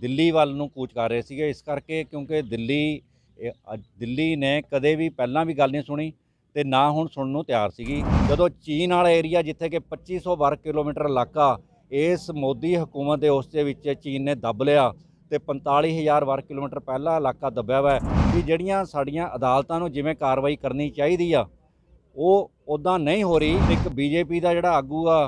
ਦਿੱਲੀ ਵੱਲ ਨੂੰ ਕੂਚ ਕਰ ਰਹੇ ਸੀਗੇ ਇਸ ਕਰਕੇ ਕਿਉਂਕਿ ਦਿੱਲੀ ਦਿੱਲੀ ਨੇ ਕਦੇ ਵੀ ਪਹਿਲਾਂ ਵੀ ਗੱਲ ਨਹੀਂ ਸੁਣੀ ਤੇ ਨਾ ਹੁਣ ਸੁਣਨ ਨੂੰ ਤਿਆਰ ਸੀਗੀ ਜਦੋਂ ਚੀਨ ਵਾਲਾ ਏਰੀਆ ਜਿੱਥੇ ਕਿ 2500 ਵਰਗ ਕਿਲੋਮੀਟਰ ਇਲਾਕਾ ਇਸ ਮੋਦੀ ਹਕੂਮਤ ਦੇ ਉਸ ਦੇ ਵਿੱਚ ਚੀਨ ਨੇ ਦੱਬ ਲਿਆ ਤੇ 45000 ਵਰਗ ਕਿਲੋਮੀਟਰ ਪਹਿਲਾ ਇਲਾਕਾ ਦੱਬਿਆ ਹੋਇਆ ਕਿ ਜਿਹੜੀਆਂ ਸਾਡੀਆਂ ਅਦਾਲਤਾਂ ਨੂੰ ਜਿਵੇਂ ਕਾਰਵਾਈ ਕਰਨੀ ਚਾਹੀਦੀ ਆ ਉਹ ਉਦਾਂ ਨਹੀਂ ਹੋ ਰਹੀ ਇੱਕ ਬੀਜੇਪੀ ਦਾ ਜਿਹੜਾ ਆਗੂ ਆ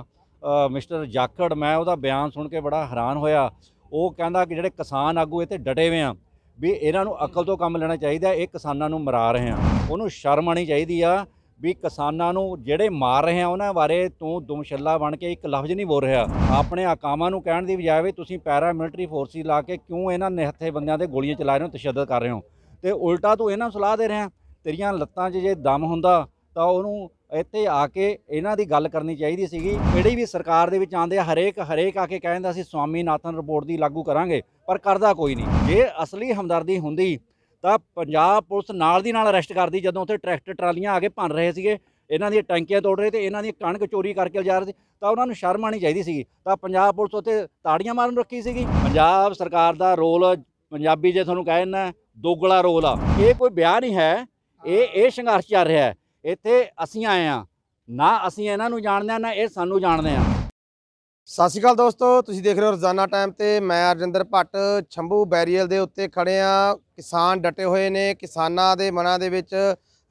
ਮਿਸਟਰ ਜਾਖੜ ਮੈਂ ਉਹਦਾ ਬਿਆਨ ਸੁਣ ਕੇ ਬੜਾ ਹੈਰਾਨ ਹੋਇਆ ਉਹ ਕਹਿੰਦਾ ਕਿ ਜਿਹੜੇ ਕਿਸਾਨ ਆਗੂ ਇੱਥੇ ਡਟੇ ਹੋਏ ਆ ਵੀ ਇਹਨਾਂ ਨੂੰ ਅਕਲ ਤੋਂ ਕੰਮ ਲੈਣਾ ਚਾਹੀਦਾ ਇਹ ਕਿਸਾਨਾਂ ਨੂੰ ਮਰਾ ਰਹੇ ਆ ਉਹਨੂੰ ਸ਼ਰਮ ਆਣੀ ਚਾਹੀਦੀ ਆ ਵੀ ਕਿਸਾਨਾਂ ਨੂੰ ਜਿਹੜੇ ਮਾਰ ਰਹੇ ਆ ਉਹਨਾਂ ਬਾਰੇ ਤੂੰ ਛੱਲਾ ਬਣ ਕੇ ਇੱਕ ਲਫ਼ਜ਼ ਨਹੀਂ ਬੋਲ ਰਿਹਾ ਆਪਣੇ ਆਕਾਮਾਂ ਨੂੰ ਕਹਿਣ ਦੀ ਬਜਾਏ ਵੀ ਤੁਸੀਂ ਪੈਰਾ ਮਿਲਟਰੀ ਫੋਰਸਿਸ ਲਾ ਕੇ ਕਿਉਂ ਇਹਨਾਂ ਨਿਹੱਥੇ ਬੰਦਿਆਂ ਤੇ ਗੋਲੀਆਂ ਚਲਾ ਰਹੇ ਹੋ ਤਸ਼ੱਦਦ ਕਰ ਰਹੇ ਹੋ ਤੇ ਉਲਟਾ ਤੂੰ ਇਹਨਾਂ ਨੂੰ ਸਲਾਹ ਦੇ ਰਿਹਾ ਤੇਰੀਆਂ ਲੱਤਾਂ 'ਚ ਜੇ ਦਮ ਹੁੰਦਾ ਤਾਂ ਉਹਨੂੰ ਇੱਥੇ ਆ ਕੇ ਇਹਨਾਂ ਦੀ ਗੱਲ ਕਰਨੀ ਚਾਹੀਦੀ ਸੀਗੀ ਜਿਹੜੀ ਵੀ ਸਰਕਾਰ ਦੇ ਵਿੱਚ ਆਂਦੇ ਹਰੇਕ ਹਰੇਕ ਆ ਕੇ ਕਹਿੰਦਾ ਸੀ ਸਵਾਮੀ ਨਾਥਨ ਰਿਪੋਰਟ ਦੀ ਲਾਗੂ ਕਰਾਂਗੇ ਪਰ ਕਰਦਾ ਕੋਈ ਨਹੀਂ ਜੇ ਅਸਲੀ ਹਮਦਰਦੀ ਹੁੰਦੀ ਤਾਂ ਪੰਜਾਬ ਪੁਲਿਸ ਨਾਲ ਦੀ ਨਾਲ ਅਰੈਸਟ ਕਰਦੀ ਜਦੋਂ ਉੱਥੇ ਟਰੈਕਟਰ ਟਰਾਲੀਆਂ ਆ ਕੇ ਭੰਨ ਰਹੇ ਸੀਗੇ ਇਹਨਾਂ ਦੀਆਂ ਟੈਂਕੀਆਂ ਤੋੜ ਰਹੇ ਤੇ ਇਹਨਾਂ ਦੀ ਕਣਕ ਚੋਰੀ ਕਰਕੇ ਜਾ ਰਹੇ ਸੀ ਤਾਂ ਉਹਨਾਂ ਨੂੰ ਸ਼ਰਮ ਆਣੀ ਚਾਹੀਦੀ ਸੀਗੀ ਤਾਂ ਪੰਜਾਬ ਪੁਲਿਸ ਉੱਤੇ ਤਾੜੀਆਂ ਮਾਰਨ ਰੱਖੀ ਸੀਗੀ ਪੰਜਾਬ ਸਰਕਾਰ ਦਾ ਰੋਲ ਪੰਜਾਬੀ ਜੇ ਤੁਹਾਨੂੰ ਕਹਿਣਾ ਦੋਗਲਾ ਰੋਲ ਆ ਇਹ ਕੋਈ ਵਿਆਹ ਨਹੀਂ ਹੈ ਇਹ ਇਹ ਸੰਘਰਸ਼ ਚੱਲ ਰਿਹਾ ਹੈ ਇੱਥੇ ਅਸੀਂ ਆਏ ਆ ਨਾ ਅਸੀਂ ਇਹਨਾਂ ਨੂੰ ਜਾਣਦੇ ਆ ਨਾ ਇਹ ਸਾਨੂੰ ਜਾਣਦੇ ਆ ਸਤਿ ਸ਼੍ਰੀ ਅਕਾਲ ਦੋਸਤੋ ਤੁਸੀਂ ਦੇਖ ਰਹੇ ਹੋ ਰੋਜ਼ਾਨਾ ਟਾਈਮ ਤੇ ਮੈਂ ਅਰਜਿੰਦਰ ਭੱਟ ਛੰਭੂ ਬੈਰੀਅਲ ਦੇ ਉੱਤੇ ਖੜੇ ਆ ਕਿਸਾਨ ਡਟੇ ਹੋਏ ਨੇ ਕਿਸਾਨਾਂ ਦੇ ਮਨਾਂ ਦੇ ਵਿੱਚ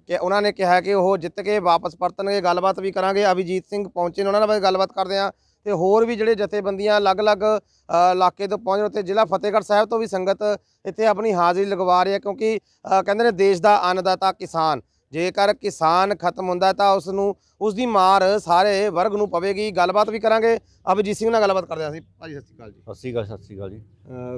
ਕਿ ਉਹਨਾਂ ਨੇ ਕਿਹਾ ਕਿ ਉਹ ਜਿੱਤ ਕੇ ਵਾਪਸ ਪਰਤਣਗੇ ਗੱਲਬਾਤ ਵੀ ਕਰਾਂਗੇ ਅਭਿਜੀਤ ਸਿੰਘ ਪਹੁੰਚੇ ਨੇ ਉਹਨਾਂ ਨਾਲ ਗੱਲਬਾਤ ਕਰਦੇ ਆ ਤੇ ਹੋਰ ਵੀ ਜਿਹੜੇ ਜਥੇਬੰਦੀਆਂ ਅਲੱਗ-ਅਲੱਗ ਇਲਾਕੇ ਤੋਂ ਪਹੁੰਚ ਰਹੇ ਤੇ ਜ਼ਿਲ੍ਹਾ ਫਤਿਹਗੜ੍ਹ ਸਾਹਿਬ ਤੋਂ ਵੀ ਸੰਗਤ ਇੱਥੇ ਆਪਣੀ ਹਾਜ਼ਰੀ ਲਗਵਾ ਰਹੀ ਹੈ ਕਿਉਂਕਿ ਕਹਿੰਦੇ ਨੇ ਦੇਸ਼ ਦਾ ਅੰਨਦਾਤਾ ਕਿਸਾਨ ਜੇਕਰ ਕਿਸਾਨ ਖਤਮ ਹੁੰਦਾ ਤਾਂ ਉਸ ਨੂੰ ਉਸ ਦੀ ਮਾਰ ਸਾਰੇ ਵਰਗ ਨੂੰ ਪਵੇਗੀ ਗੱਲਬਾਤ ਵੀ ਕਰਾਂਗੇ ਅਭਜੀਤ ਸਿੰਘ ਨਾਲ ਗੱਲਬਾਤ ਕਰਦੇ ਆਂ ਅਸੀਂ ਭਾਜੀ ਸਤਿ ਸ਼੍ਰੀ ਅਕਾਲ ਜੀ ਸਤਿ ਸ਼੍ਰੀ ਅਕਾਲ ਸਤਿ ਸ਼੍ਰੀ ਅਕਾਲ ਜੀ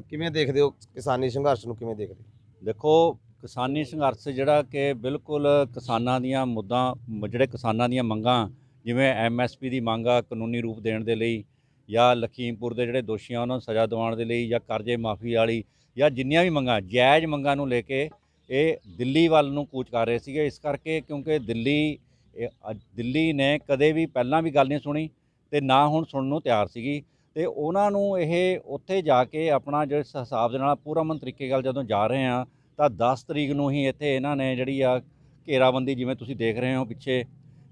ਕਿਵੇਂ ਦੇਖਦੇ ਹੋ ਕਿਸਾਨੀ ਸੰਘਰਸ਼ ਨੂੰ ਕਿਵੇਂ ਦੇਖਦੇ ਦੇਖੋ ਕਿਸਾਨੀ ਸੰਘਰਸ਼ ਜਿਹੜਾ ਕਿ ਬਿਲਕੁਲ ਕਿਸਾਨਾਂ ਦੀਆਂ ਮੁੱਦਾਂ ਜਿਹੜੇ ਕਿਸਾਨਾਂ ਦੀਆਂ ਮੰਗਾਂ ਜਿਵੇਂ ਐਮਐਸਪੀ ਦੀ ਮੰਗ ਆ ਕਾਨੂੰਨੀ ਰੂਪ ਦੇਣ ਦੇ ਲਈ ਜਾਂ ਲਖੀਮਪੁਰ ਦੇ ਜਿਹੜੇ ਦੋਸ਼ੀਆਂ ਉਹਨਾਂ ਨੂੰ ਸਜ਼ਾ ਦਿਵਾਉਣ ਦੇ ਲਈ ਜਾਂ ਕਰਜ਼ੇ ਮਾਫੀ ਵਾਲੀ ਜਾਂ ਜਿੰਨੀਆਂ ਵੀ ਮੰਗਾਂ ਜਾਇਜ਼ ਮੰਗਾਂ ਨੂੰ ਲੈ ਕੇ ਇਹ ਦਿੱਲੀ ਵੱਲ ਨੂੰ ਕੂਚ ਕਰ ਰਹੇ ਸੀਗੇ ਇਸ ਕਰਕੇ ਕਿਉਂਕਿ ਦਿੱਲੀ ਦਿੱਲੀ ਨੇ ਕਦੇ ਵੀ ਪਹਿਲਾਂ ਵੀ ਗੱਲ ਨਹੀਂ ਸੁਣੀ ਤੇ ਨਾ ਹੁਣ ਸੁਣਨ ਨੂੰ ਤਿਆਰ ਸੀਗੀ ਤੇ ਉਹਨਾਂ ਨੂੰ ਇਹ ਉੱਥੇ ਜਾ ਕੇ ਆਪਣਾ ਜਿਹੜੇ ਹਿਸਾਬ ਦੇ ਨਾਲ ਪੂਰਾ ਮਨ ਤਰੀਕੇ ਗੱਲ ਜਦੋਂ ਜਾ ਰਹੇ ਆ ਤਾਂ 10 ਤਰੀਕ ਨੂੰ ਹੀ ਇੱਥੇ ਇਹਨਾਂ ਨੇ ਜਿਹੜੀ ਆ ਘੇਰਾਬੰਦੀ ਜਿਵੇਂ ਤੁਸੀਂ ਦੇਖ ਰਹੇ ਹੋ ਪਿੱਛੇ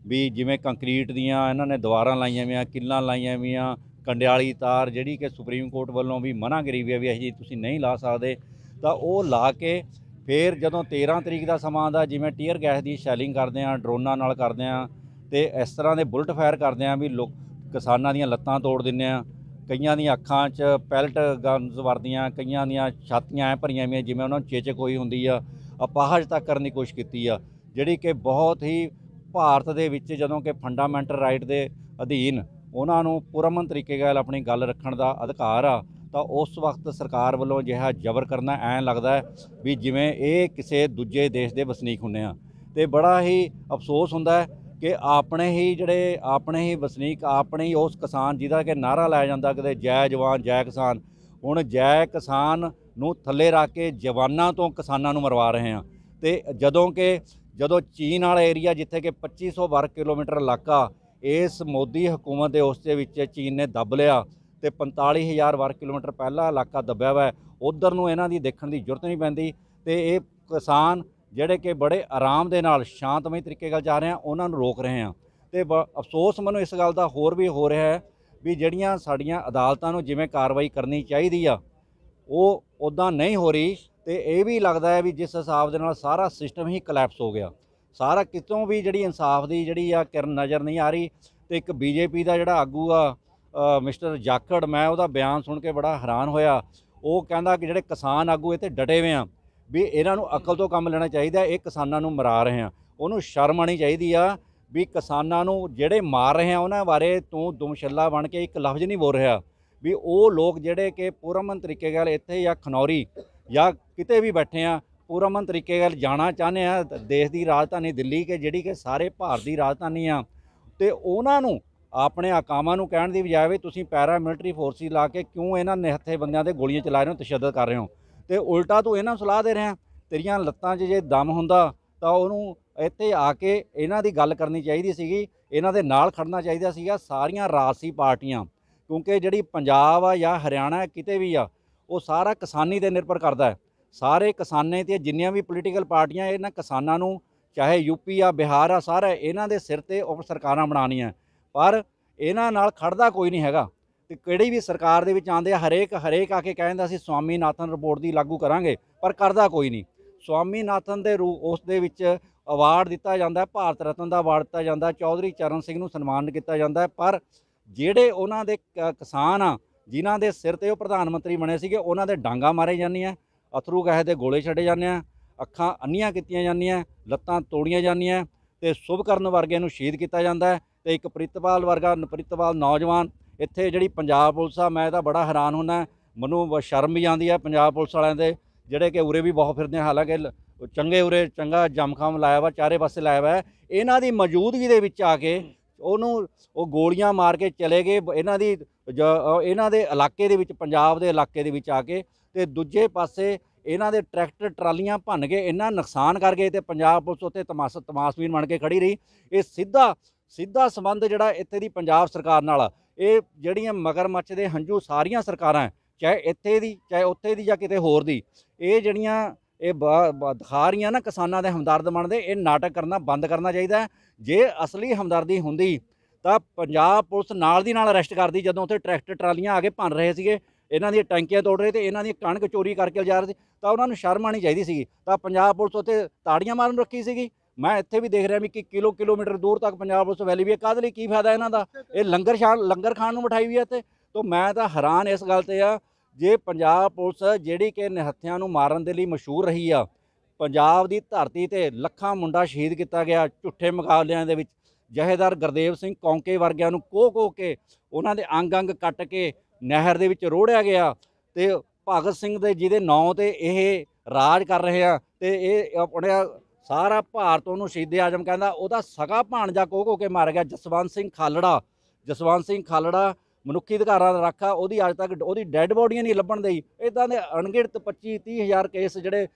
ਵੀ ਜਿਵੇਂ ਕੰਕਰੀਟ ਦੀਆਂ ਇਹਨਾਂ ਨੇ ਦੀਵਾਰਾਂ ਲਾਈਆਂ ਵੀਆਂ ਕਿੱਲਾਂ ਲਾਈਆਂ ਵੀਆਂ ਕੰਡਿਆਲੀ ਤਾਰ ਜਿਹੜੀ ਕਿ ਸੁਪਰੀਮ ਕੋਰਟ ਵੱਲੋਂ ਵੀ ਮਨਾ ਕਰੀ ਵੀ ਹੈ ਵੀ ਇਹ ਜੀ ਤੁਸੀਂ ਨਹੀਂ ਲਾ ਸਕਦੇ ਤਾਂ ਉਹ ਲਾ ਕੇ ਫਿਰ ਜਦੋਂ 13 ਤਰੀਕ ਦਾ ਸਮਾਂ ਆਉਂਦਾ ਜਿਵੇਂ ਟੀਅਰ ਗੈਸ ਦੀ ਸ਼ੈਲਿੰਗ ਕਰਦੇ ਆ ਡਰੋਨਾਂ ਨਾਲ ਕਰਦੇ ਆ ਤੇ ਇਸ ਤਰ੍ਹਾਂ ਦੇ ਬੁਲਟ ਫਾਇਰ ਕਰਦੇ ਆ ਵੀ ਲੋਕ ਕਿਸਾਨਾਂ ਦੀਆਂ ਲੱਤਾਂ ਤੋੜ ਦਿੰਨੇ ਆ ਕਈਆਂ ਦੀਆਂ ਅੱਖਾਂ 'ਚ ਪੈਲਟ ਗਨਸ ਵਰਦੀਆਂ ਕਈਆਂ ਦੀਆਂ ਛਾਤੀਆਂ ਐ ਭਰੀਆਂ ਵੀ ਜਿਵੇਂ ਉਹਨਾਂ ਨੂੰ ਚੇਚਕ ਹੋਈ ਹੁੰਦੀ ਆ ਅਪਾਹਜ ਤੱਕ ਕਰਨ ਦੀ ਕੋਸ਼ਿਸ਼ ਕੀਤੀ ਆ ਜਿਹੜੀ ਕਿ ਬਹੁਤ ਹੀ ਭਾਰਤ ਦੇ ਵਿੱਚ ਜਦੋਂ ਕਿ ਫੰਡਾਮੈਂਟਲ ਰਾਈਟ ਦੇ ਅਧੀਨ ਉਹਨਾਂ ਨੂੰ ਪੂਰਮਨ ਤਰੀਕੇ ਨਾਲ ਆਪਣੀ ਗੱਲ ਰੱਖਣ ਦਾ ਅਧਿਕਾਰ ਆ ਤਾਂ ਉਸ ਵਕਤ ਸਰਕਾਰ ਵੱਲੋਂ ਜਿਹੜਾ ਜ਼ਬਰ ਕਰਨਾ ਐ ਲੱਗਦਾ ਹੈ ਵੀ ਜਿਵੇਂ ਇਹ ਕਿਸੇ ਦੂਜੇ ਦੇਸ਼ ਦੇ ਵਸਨੀਕ ਹੁੰਨੇ ਆ ਤੇ ਬੜਾ ਹੀ ਅਫਸੋਸ ਹੁੰਦਾ ਹੈ ਕਿ ਆਪਣੇ ਹੀ ਜਿਹੜੇ ਆਪਣੇ ਹੀ ਵਸਨੀਕ ਆਪਣੇ ਹੀ ਉਸ ਕਿਸਾਨ ਜਿਹਦਾ ਕਿ ਨਾਰਾ ਲਾਇਆ ਜਾਂਦਾ ਕਿਤੇ ਜੈ ਜਵਾਨ ਜੈ ਕਿਸਾਨ ਹੁਣ ਜੈ ਕਿਸਾਨ ਨੂੰ ਥੱਲੇ ਰੱਖ ਕੇ ਜਵਾਨਾਂ ਤੋਂ ਕਿਸਾਨਾਂ ਨੂੰ ਮਰਵਾ ਰਹੇ ਆ ਤੇ ਜਦੋਂ ਕਿ ਜਦੋਂ ਚੀਨ ਵਾਲਾ ਏਰੀਆ ਜਿੱਥੇ ਕਿ 2500 ਵਰਗ ਕਿਲੋਮੀਟਰ ਇਲਾਕਾ ਇਸ ਮੋਦੀ ਹਕੂਮਤ ਦੇ ਉਸ ਦੇ ਵਿੱਚ ਚੀਨ ਨੇ ਦੱਬ ਲਿਆ ਤੇ 45000 ਵਰਗ ਕਿਲੋਮੀਟਰ ਪਹਿਲਾ ਇਲਾਕਾ ਦੱਬਿਆ ਹੋਇਆ ਉਧਰ ਨੂੰ ਇਹਨਾਂ ਦੀ ਦੇਖਣ ਦੀ ਜ਼ਰੂਰਤ ਨਹੀਂ ਪੈਂਦੀ ਤੇ ਇਹ ਕਿਸਾਨ ਜਿਹੜੇ ਕਿ ਬੜੇ ਆਰਾਮ ਦੇ ਨਾਲ ਸ਼ਾਂਤਮਈ ਤਰੀਕੇ ਨਾਲ ਜਾ ਰਹੇ ਆ ਉਹਨਾਂ ਨੂੰ ਰੋਕ ਰਹੇ ਆ ਤੇ ਅਫਸੋਸ ਮੈਨੂੰ ਇਸ ਗੱਲ ਦਾ ਹੋਰ ਵੀ ਹੋ ਰਿਹਾ ਹੈ ਵੀ ਜਿਹੜੀਆਂ ਸਾਡੀਆਂ ਅਦਾਲਤਾਂ ਨੂੰ ਜਿਵੇਂ ਕਾਰਵਾਈ ਕਰਨੀ ਚਾਹੀਦੀ ਆ ਉਹ ਉਦਾਂ ਨਹੀਂ ਹੋ ਰਹੀ ਤੇ ਇਹ ਵੀ ਲੱਗਦਾ ਹੈ ਵੀ ਜਿਸ ਹਿਸਾਬ ਦੇ ਨਾਲ ਸਾਰਾ ਸਿਸਟਮ ਹੀ ਕਲੈਪਸ ਹੋ ਗਿਆ ਸਾਰਾ ਕਿਤੋਂ ਵੀ ਜਿਹੜੀ ਇਨਸਾਫ ਦੀ ਜਿਹੜੀ ਆ ਕਿਰਨ ਨਜ਼ਰ ਨਹੀਂ ਆ ਰਹੀ ਤੇ ਇੱਕ ਬੀਜੇਪੀ ਦਾ ਜਿਹੜਾ ਆਗੂ ਆ ਮਿਸਟਰ ਜਾਕੜ ਮੈਂ ਉਹਦਾ ਬਿਆਨ ਸੁਣ ਕੇ ਬੜਾ ਹੈਰਾਨ ਹੋਇਆ ਉਹ ਕਹਿੰਦਾ ਕਿ ਜਿਹੜੇ ਕਿਸਾਨ ਆਗੂ ਇੱਥੇ ਡਟੇ ਹੋਏ ਆ ਵੀ ਇਹਨਾਂ ਨੂੰ ਅਕਲ ਤੋਂ ਕੰਮ ਲੈਣਾ ਚਾਹੀਦਾ ਇਹ ਕਿਸਾਨਾਂ ਨੂੰ ਮਰਾ ਰਹੇ ਆ ਉਹਨੂੰ ਸ਼ਰਮ ਆਣੀ ਚਾਹੀਦੀ ਆ ਵੀ ਕਿਸਾਨਾਂ ਨੂੰ ਜਿਹੜੇ ਮਾਰ ਰਹੇ ਆ ਉਹਨਾਂ ਬਾਰੇ ਤੂੰ ਦੁਮਸ਼ੱਲਾ ਬਣ ਕੇ ਇੱਕ ਲਫ਼ਜ਼ ਨਹੀਂ ਬੋਲ ਰਿਹਾ ਵੀ ਉਹ ਲੋਕ ਜਿਹੜੇ ਕਿ ਪੂਰਮਨ ਤਰੀਕੇ ਨਾਲ ਇੱਥੇ ਜਾਂ ਖਨੌਰੀ ਜਾਂ ਕਿਤੇ ਵੀ ਬੈਠੇ ਆ ਪੂਰਮਨ ਤਰੀਕੇ ਨਾਲ ਜਾਣਾ ਚਾਹੁੰਦੇ ਆ ਦੇਸ਼ ਦੀ ਰਾਜਧਾਨੀ ਦਿੱਲੀ ਕੇ ਜਿਹੜੀ ਕਿ ਸਾਰੇ ਭਾਰਤ ਦੀ ਰਾਜਧਾਨੀ ਆ ਤੇ ਉਹਨਾਂ ਨੂੰ ਆਪਣੇ ਆਕਾਮਾਂ ਨੂੰ ਕਹਿਣ ਦੀ ਬਜਾਏ ਵੀ ਤੁਸੀਂ ਪੈਰਾ ਮਿਲਟਰੀ ਫੋਰਸਿਸ ਲਾ ਕੇ ਕਿਉਂ ਇਹਨਾਂ ਨਿਹੱਥੇ ਬੰਦਿਆਂ ਦੇ ਗੋਲੀਆਂ ਚਲਾ ਰਹੇ ਹੋ ਤਸ਼ੱਦਦ ਕਰ ਰਹੇ ਹੋ ਤੇ ਉਲਟਾ ਤੂੰ ਇਹਨਾਂ ਨੂੰ ਸਲਾਹ ਦੇ ਰਿਹਾ ਤੇਰੀਆਂ ਲੱਤਾਂ 'ਚ ਜੇ ਦਮ ਹੁੰਦਾ ਤਾਂ ਉਹਨੂੰ ਇੱਥੇ ਆ ਕੇ ਇਹਨਾਂ ਦੀ ਗੱਲ ਕਰਨੀ ਚਾਹੀਦੀ ਸੀਗੀ ਇਹਨਾਂ ਦੇ ਨਾਲ ਖੜਨਾ ਚਾਹੀਦਾ ਸੀਗਾ ਸਾਰੀਆਂ ਰਾਜਸੀ ਪਾਰਟੀਆਂ ਕਿਉਂਕਿ ਜਿਹੜੀ ਪੰਜਾਬ ਆ ਜਾਂ ਹਰਿਆਣਾ ਕਿਤੇ ਵੀ ਆ ਉਹ ਸਾਰਾ ਕਿਸਾਨੀ ਤੇ ਨਿਰਭਰ ਕਰਦਾ ਹੈ ਸਾਰੇ ਕਿਸਾਨੇ ਤੇ ਜਿੰਨੀਆਂ ਵੀ ਪੋਲੀਟੀਕਲ ਪਾਰਟੀਆਂ ਇਹਨਾਂ ਕਿਸਾਨਾਂ ਨੂੰ ਚਾਹੇ ਯੂਪੀ ਆ ਬਿਹਾਰ ਆ ਸਾਰੇ ਇਹਨਾਂ ਦੇ ਸਿਰ ਤੇ ਉਪ ਸਰਕਾਰਾਂ ਬਣਾਉਣੀਆਂ ਪਰ ਇਹਨਾਂ ਨਾਲ ਖੜਦਾ ਕੋਈ ਨਹੀਂ ਹੈਗਾ ਤੇ ਕਿਹੜੀ ਵੀ ਸਰਕਾਰ ਦੇ ਵਿੱਚ ਆਂਦੇ ਹਰੇਕ ਹਰੇਕ ਆ ਕੇ ਕਹਿੰਦਾ ਸੀ ਸਵਾਮੀ ਨਾਥਨ ਰਿਪੋਰਟ ਦੀ ਲਾਗੂ ਕਰਾਂਗੇ ਪਰ ਕਰਦਾ ਕੋਈ ਨਹੀਂ ਸਵਾਮੀ ਨਾਥਨ ਦੇ ਰੂਪ ਉਸ ਦੇ ਵਿੱਚ ਅਵਾਰਡ ਦਿੱਤਾ ਜਾਂਦਾ ਭਾਰਤ ਰਤਨ ਦਾ ਅਵਾਰਡ ਦਿੱਤਾ ਜਾਂਦਾ ਚੌਧਰੀ ਚਰਨ ਸਿੰਘ ਨੂੰ ਸਨਮਾਨਿਤ ਕੀਤਾ ਜਾਂਦਾ ਪਰ ਜਿਹੜੇ ਉਹਨਾਂ ਦੇ ਕਿਸਾਨ ਆ ਜਿਨ੍ਹਾਂ ਦੇ ਸਿਰ ਤੇ ਉਹ ਪ੍ਰਧਾਨ ਮੰਤਰੀ ਬਣੇ ਸੀਗੇ ਉਹਨਾਂ ਦੇ ਡਾਂਗਾ ਮਾਰੇ ਜਾਂਦੀਆਂ ਅਥਰੂ ਗਹਿ ਦੇ ਗੋਲੇ ਛੱਡੇ ਜਾਂਦੇ ਆ ਅੱਖਾਂ ਅੰਨੀਆਂ ਕੀਤੀਆਂ ਜਾਂਦੀਆਂ ਲੱਤਾਂ ਤੋੜੀਆਂ ਜਾਂਦੀਆਂ ਤੇ ਸ਼ੁਭ ਕਰਨ ਵਰਗੇ ਨੂੰ ਸ਼ਹੀਦ ਕੀਤਾ ਜਾਂਦਾ ਤੇ ਇੱਕ ਪ੍ਰਿਤਪਾਲ ਵਰਗਾ ਪ੍ਰਿਤਪਾਲ ਨੌਜਵਾਨ ਇੱਥੇ ਜਿਹੜੀ ਪੰਜਾਬ ਪੁਲਿਸ ਆ ਮੈਂ ਤਾਂ ਬੜਾ ਹੈਰਾਨ ਹੁੰਨਾ ਮੈਨੂੰ ਸ਼ਰਮ ਵੀ ਆਉਂਦੀ ਆ ਪੰਜਾਬ ਪੁਲਿਸ ਵਾਲਿਆਂ ਦੇ ਜਿਹੜੇ ਕਿ ਉਰੇ ਵੀ ਬਹੁਤ ਫਿਰਦੇ ਹਾਲਾਂਕਿ ਚੰਗੇ ਉਰੇ ਚੰਗਾ ਜਮਖਾਮ ਲਾਇਆ ਵਾ ਚਾਰੇ ਪਾਸੇ ਲਾਇਆ ਵਾ ਇਹਨਾਂ ਦੀ ਮੌਜੂਦਗੀ ਦੇ ਵਿੱਚ ਆ ਕੇ ਉਹਨੂੰ ਉਹ ਗੋਲੀਆਂ ਮਾਰ ਕੇ ਚਲੇ ਗਏ ਇਹਨਾਂ ਦੀ ਇਹਨਾਂ ਦੇ ਇਲਾਕੇ ਦੇ ਵਿੱਚ ਪੰਜਾਬ ਦੇ ਇਲਾਕੇ ਦੇ ਵਿੱਚ ਆ ਕੇ ਤੇ ਦੂਜੇ ਪਾਸੇ ਇਹਨਾਂ ਦੇ ਟਰੈਕਟਰ ਟਰਾਲੀਆਂ ਭੰਨ ਕੇ ਇਹਨਾਂ ਨੁਕਸਾਨ ਕਰ ਗਏ ਤੇ ਪੰਜਾਬ ਪੁਲਿਸ ਉੱਤੇ ਤਮਾਸ ਤਮਾਸਵੀਨ ਬਣ ਕੇ ਖੜੀ ਰਹੀ ਇਹ ਸਿੱਧਾ ਸਿੱਧਾ ਸੰਬੰਧ ਜਿਹੜਾ ਇੱਥੇ ਦੀ ਪੰਜਾਬ ਸਰਕਾਰ ਨਾਲ ਇਹ ਜਿਹੜੀਆਂ ਮਗਰਮੱਛ ਦੇ ਹੰਝੂ ਸਾਰੀਆਂ ਸਰਕਾਰਾਂ ਚਾਹੇ ਇੱਥੇ ਦੀ ਚਾਹੇ ਉੱਥੇ ਦੀ ਜਾਂ ਕਿਤੇ ਹੋਰ ਦੀ ਇਹ ਜਿਹੜੀਆਂ ਇਹ ਦਿਖਾ ਰਹੀਆਂ ਨਾ ਕਿਸਾਨਾਂ ਦੇ ਹਮਦਰਦ ਬਣਦੇ ਇਹ ਨਾਟਕ ਕਰਨਾ ਬੰਦ ਕਰਨਾ ਚਾਹੀਦਾ ਜੇ ਅਸਲੀ ਹਮਦਰਦੀ ਹੁੰਦੀ ਤਾਂ ਪੰਜਾਬ ਪੁਲਿਸ ਨਾਲ ਦੀ ਨਾਲ ਅਰੈਸਟ ਕਰਦੀ ਜਦੋਂ ਉੱਥੇ ਟਰੈਕਟਰ ਟਰਾਲੀਆਂ ਆ ਕੇ ਭੰਨ ਰਹੇ ਸੀਗੇ ਇਹਨਾਂ ਦੀਆਂ ਟੈਂਕੀਆਂ ਤੋੜ ਰਹੇ ਤੇ ਇਹਨਾਂ ਦੀ ਕਣਕ ਚੋਰੀ ਕਰਕੇ ਲਿਜਾ ਰਹੇ ਤਾਂ ਉਹਨਾਂ ਨੂੰ ਸ਼ਰਮ ਆਣੀ ਚਾਹੀਦੀ ਸੀਗੀ ਤਾਂ ਪੰਜਾਬ ਪੁਲਿਸ ਉੱਥੇ ਤਾੜੀਆਂ ਮਾਰਨ ਰੱਖੀ ਸੀਗੀ ਮੈਂ ਇੱਥੇ ਵੀ ਦੇਖ ਰਿਹਾ ਵੀ ਕਿ ਕਿਲੋ ਕਿਲੋਮੀਟਰ ਦੂਰ ਤੱਕ ਪੰਜਾਬ ਉਸ ਵੈਲੀ ਵੀ ਹੈ ਕਾਹਦੇ ਲਈ ਕੀ ਫਾਇਦਾ ਇਹਨਾਂ ਦਾ ਇਹ ਲੰਗਰ ਛਾਣ ਲੰਗਰ ਖਾਣ ਨੂੰ ਬਿਠਾਈ ਵੀ ਹੈ ਇੱਥੇ ਤੋਂ ਮੈਂ ਤਾਂ ਹੈਰਾਨ ਇਸ ਗੱਲ ਤੇ ਆ ਜੇ ਪੰਜਾਬ ਪੁਲਿਸ ਜਿਹੜੀ ਕਿ ਨਿਹੱਥਿਆਂ ਨੂੰ ਮਾਰਨ ਦੇ ਲਈ ਮਸ਼ਹੂਰ ਰਹੀ ਆ ਪੰਜਾਬ ਦੀ ਧਰਤੀ ਤੇ ਲੱਖਾਂ ਮੁੰਡਾ ਸ਼ਹੀਦ ਕੀਤਾ ਗਿਆ ਝੁੱਠੇ ਮੁਕਾਬਲਿਆਂ ਦੇ ਵਿੱਚ ਜਹੇਦਾਰ ਗੁਰਦੇਵ ਸਿੰਘ ਕੌਂਕੇ ਵਰਗਿਆਂ ਨੂੰ ਕੋਹ ਕੋਹ ਕੇ ਉਹਨਾਂ ਦੇ ਅੰਗ ਅੰਗ ਕੱਟ ਕੇ ਨਹਿਰ ਦੇ ਵਿੱਚ ਰੋੜਿਆ ਗਿਆ ਤੇ ਭਗਤ ਸਿੰਘ ਦੇ ਜਿਹਦੇ ਨਾਂ ਤੇ ਇਹ ਰਾਜ ਕਰ ਰਹੇ ਆ ਤੇ ਇਹ ਆਪਣੇ ਸਾਰਾ ਭਾਰਤ ਉਹਨੂੰ ਸ਼ਹੀਦ ਆਜਮ ਕਹਿੰਦਾ ਉਹਦਾ ਸਗਾ ਭਾਣਜਾ ਕੋ ਕੋ ਕੇ ਮਾਰ ਗਿਆ ਜਸਵੰਤ ਸਿੰਘ ਖਾਲੜਾ ਜਸਵੰਤ ਸਿੰਘ ਖਾਲੜਾ ਮਨੁੱਖੀ ਅਧਿਕਾਰਾਂ ਦਾ ਰੱਖਾ ਉਹਦੀ ਅੱਜ ਤੱਕ ਉਹਦੀ ਡੈੱਡ ਬੋਡੀਆਂ ਨਹੀਂ ਲੱਭਣ ਦੇਈ ਇਦਾਂ ਦੇ ਅਣਗਿਣਤ 25 30000 ਕੇਸ ਜਿਹੜੇ